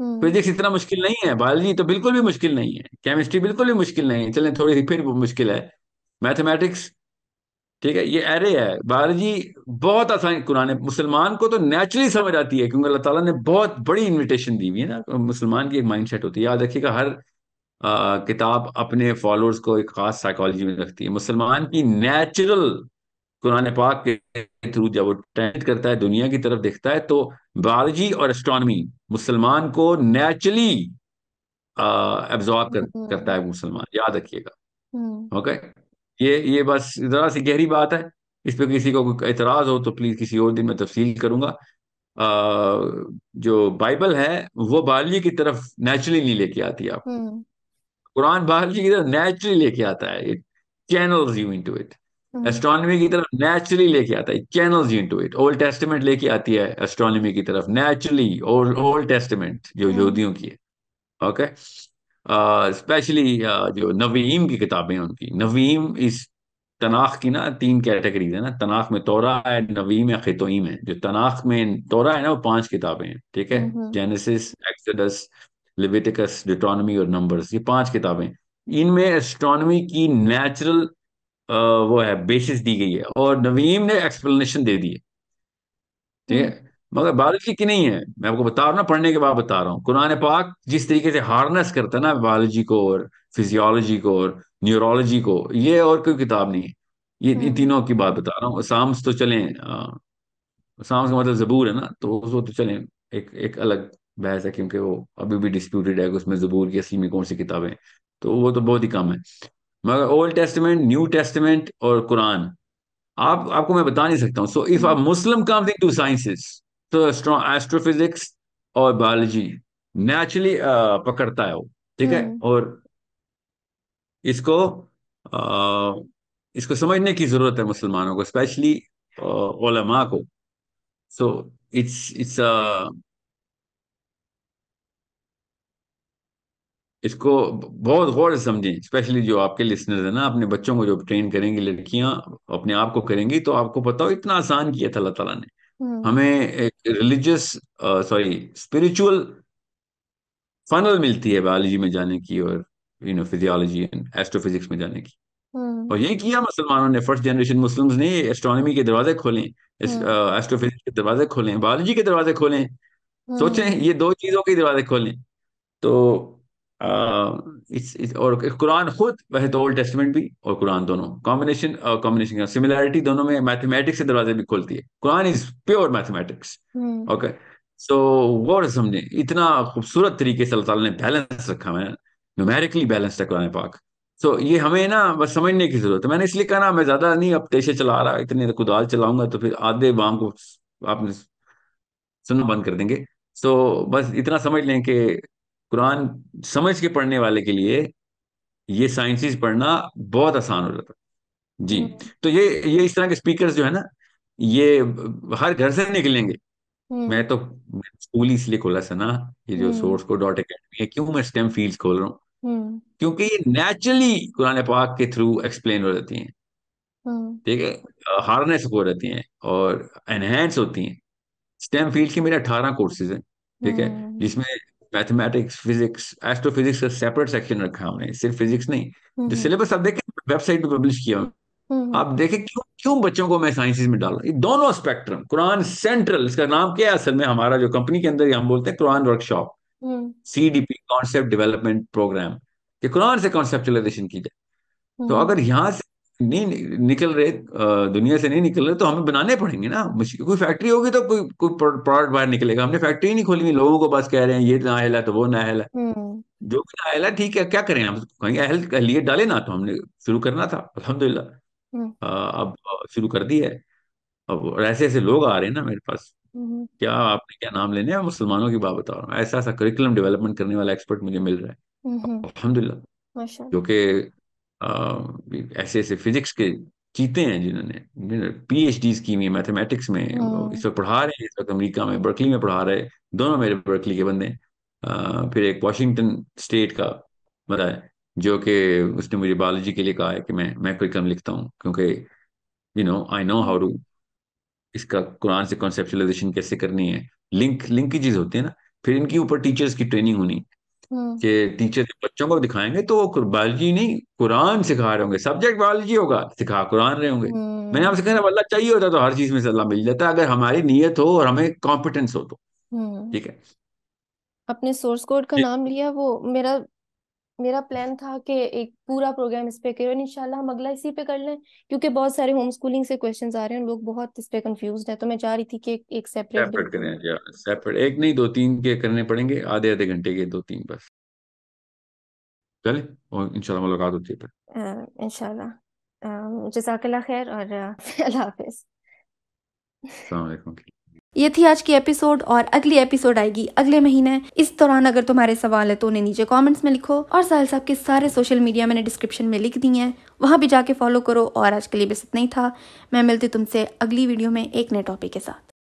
फिजिक्स hmm. इतना मुश्किल नहीं है बायोलॉजी तो बिल्कुल भी मुश्किल नहीं है केमिस्ट्री बिल्कुल भी मुश्किल नहीं है चले थोड़ी सी फिर मुश्किल है मैथमेटिक्स ठीक है ये एरे है जी बहुत आसान कुरान मुसलमान को तो नेचुरली समझ आती है क्योंकि अल्लाह ताला ने बहुत बड़ी इनविटेशन दी हुई है ना मुसलमान की एक माइंडसेट होती है याद रखिएगा हर आ, किताब अपने फॉलोअर्स को एक खास साइकोलॉजी में रखती है मुसलमान की नेचुरल कुरान पाक के थ्रू जब वो ट्रेंड करता है दुनिया की तरफ देखता है तो बायोलॉजी और एस्ट्रोनॉमी मुसलमान को नेचुरली एब्जॉर्ब कर, हम्म। करता है मुसलमान याद रखिएगा ओके हम्म। okay? ये ये बस ज़रा सी गहरी बात है इस पर किसी को कोई एतराज़ हो तो प्लीज़ किसी और दिन में तफसील करूँगा जो बाइबल है वो बायोलॉजी की तरफ नेचुरली नहीं लेके आती आप हम्म। कुरान बायोलॉजी की तरफ नेचुरली लेके आता है it channels you into it astronomy की तरफ नेचुरली लेके आता है channels you into it old testament लेके आती है एस्ट्रोनॉमी की तरफ नेचुरली ओल्ड टेस्टमेंट जो हम्म। यहूदियों की है ओके okay? स्पेशली जो नवीम की किताबें उनकी नवीम इस तनाख की ना तीन कैटेगरीज है ना तनाख में तोरा है नवीम या खितोईम है जो तनाख में तोरा है ना वो पांच किताबें हैं ठीक है जेनेसिस एक्सडस लिविटिकस डिटोनमी और नंबर्स ये पांच किताबें इनमें एस्ट्रोनॉमी की नेचुरल वो है बेसिस दी गई है और नवीम ने एक्सप्लेनेशन दे दी है ठीक है मगर बायोलॉजी की नहीं है मैं आपको बता रहा हूँ ना पढ़ने के बाद बता रहा हूँ कुरान पाक जिस तरीके से हार्नेस करता है ना बायोलॉजी को और फिजियोलॉजी को और न्यूरोलॉजी को ये और कोई किताब नहीं है ये इन हम्म। तीनों की बात बता रहा हूँ साम्स तो चले साम्स का मतलब जबूर है ना तो वो तो चले एक एक अलग बहस है क्योंकि वो अभी भी डिस्प्यूटेड है उसमें जबूर की असली में कौन सी किताबें तो वो तो बहुत ही कम है मगर ओल्ड टेस्टमेंट न्यू टेस्टमेंट और कुरान आप आपको मैं बता नहीं सकता हूँ सो इफ आप मुस्लिम कम टू साइंसेस तो एस्ट्रोफिजिक्स और बायोलॉजी नेचुरली uh, पकड़ता है वो ठीक है हम्म। और इसको आ, uh, इसको समझने की जरूरत है मुसलमानों को स्पेशली ओलमा uh, को सो इट्स इट्स इसको बहुत गौर से समझें स्पेशली जो आपके लिसनर्स हैं ना अपने बच्चों को जो ट्रेन करेंगी लड़कियां अपने आप को करेंगी तो आपको पता हो इतना आसान किया था अल्लाह तला ने हम्म। हमें एक रिलीजियस सॉरी स्पिरिचुअल फनल मिलती है बायोलॉजी में जाने की और you know physiology and astrophysics में जाने की हम्म। और ये किया मुसलमानों ने फर्स्ट जनरेशन मुस्लिम ने एस्ट्रोनॉमी के दरवाजे खोले एस्ट्रोफिजिक्स हम्म। के दरवाजे खोले बायोलॉजी के दरवाजे खोले सोचें ये दो चीजों के दरवाजे खोलें तो इस, इस, और कुरान खुद वह तो ओल्ड टेस्टमेंट भी और कुरान दोनों कॉम्बिनेशन और कॉम्बिनेशन का सिमिलैरिटी दोनों में मैथमेटिक्स के दरवाजे भी खोलती है Quran is pure mathematics okay so वो समझे इतना खूबसूरत तरीके से अल्लाह ने बैलेंस रखा है न्यूमेरिकली बैलेंस है कुरान पाक सो so, ये हमें ना बस समझने की जरूरत है मैंने इसलिए कहा ना मैं ज्यादा नहीं अब पेशे चला रहा इतने तो कुदाल चलाऊंगा तो फिर आधे वाम को आपने सुनना बंद कर देंगे सो so, बस इतना समझ लें कि कुरान समझ के पढ़ने वाले के लिए ये साइंसिस पढ़ना बहुत आसान हो जाता जी हम्म। तो ये ये इस तरह के स्पीकर जो है ना ये हर घर से निकलेंगे हम्म। मैं तो स्कूल इसलिए खोला सना ये जो सोर्स को डॉट अकेडमी है क्यों मैं स्टेम फील्ड खोल रहा हूँ हम्म। क्योंकि ये नेचुरली कुरान पाक के थ्रू एक्सप्लेन हो जाती है ठीक है हार्नेस हो जाती है और एनहेंस होती हैं स्टेम फील्ड के मेरे अठारह कोर्सेज है ठीक है जिसमें मैथमेटिक्स फिजिक्स एस्ट्रोफिजिक्स का सेपरेट सेक्शन रखा हमने सिर्फ फिजिक्स नहीं जो सिलेबस आप देखें वेबसाइट पे पब्लिश किया आप देखें क्यों क्यों बच्चों को मैं साइंसिस में डाल रहा हूँ दोनों स्पेक्ट्रम कुरान सेंट्रल इसका नाम क्या है असल में हमारा जो कंपनी के अंदर हम बोलते हैं Quran workshop C D P concept development program Quran से कॉन्सेप्चुलाइजेशन की जाए तो हम्म। अगर यहाँ से नहीं निकल रहे दुनिया से नहीं निकल रहे तो हमें बनाने पड़ेंगे ना कोई फैक्ट्री होगी तो कोई कोई प्रोडक्ट बाहर निकलेगा हमने फैक्ट्री नहीं खोली लोगों को बस कह रहे हैं ये ना अहला तो वो ना अहला हम्म। जो भी ना अहला ठीक है क्या करें हम कहेंगे अहल लिए डाले ना तो हमने शुरू करना था अलहमदुल्ला हम्म। अब शुरू कर दी है अब ऐसे ऐसे लोग आ रहे हैं ना मेरे पास हम्म। क्या आपने क्या नाम लेने हैं मुसलमानों की बात बता रहा हूँ ऐसा ऐसा करिकुलम डेवलपमेंट करने वाला एक्सपर्ट मुझे मिल रहा है अलहमदुल्ला जो कि ऐसे ऐसे फिजिक्स के जीते हैं जिन्होंने पी एच डी की हुई मैथमेटिक्स में हाँ। इस वक्त पढ़ा रहे हैं इस वक्त अमरीका में बर्कली में पढ़ा रहे दोनों मेरे बर्कली के बंदे फिर एक वॉशिंगटन स्टेट का बंदा है जो कि उसने मुझे बायोलॉजी के लिए कहा है कि मैं मैं करिकुलम लिखता हूँ क्योंकि you know I know how to इसका कुरान से कॉन्सेप्चुलाइजेशन कैसे करनी है लिंक लिंक की चीज़ होती है ना फिर इनके ऊपर टीचर्स की ट्रेनिंग होनी हम्म। कि टीचर बच्चों को दिखाएंगे तो वो बायोलॉजी नहीं कुरान सिखा रहे होंगे सब्जेक्ट बायोलॉजी होगा सिखा कुरान रहे होंगे हम्म। मैंने आपसे कहना अल्लाह चाहिए होता तो हर चीज में अल्लाह मिल जाता अगर हमारी नीयत हो और हमें कॉम्पिटेंस हो तो हम्म। ठीक है अपने सोर्स कोड का नाम लिया वो मेरा मेरा प्लान था कि एक पूरा प्रोग्राम इस पे करें इंशाल्लाह हम अगला इसी पे कर लें क्योंकि बहुत सारे होम स्कूलिंग से क्वेश्चंस आ रहे हैं लोग बहुत इस पे कंफ्यूज हैं तो मैं चाह रही थी कि एक, एक सेपरेट सेपरेट करें सेपरेट एक नहीं दो तीन के करने पड़ेंगे आधे आधे घंटे के दो तीन बस चले और इंशाल्लाह मुलाकात होती है फिर इंशाल्लाह जजाकल्ला खैर और <laughs> अल्लाह हाफिज अस्सलाम ये थी आज की एपिसोड और अगली एपिसोड आएगी अगले महीने इस दौरान अगर तुम्हारे सवाल है तो उन्हें नीचे कमेंट्स में लिखो और साहिल साहब के सारे सोशल मीडिया मैंने डिस्क्रिप्शन में लिख दी हैं वहाँ भी जाके फॉलो करो और आज के लिए बस इतना ही था मैं मिलती तुमसे अगली वीडियो में एक नए टॉपिक के साथ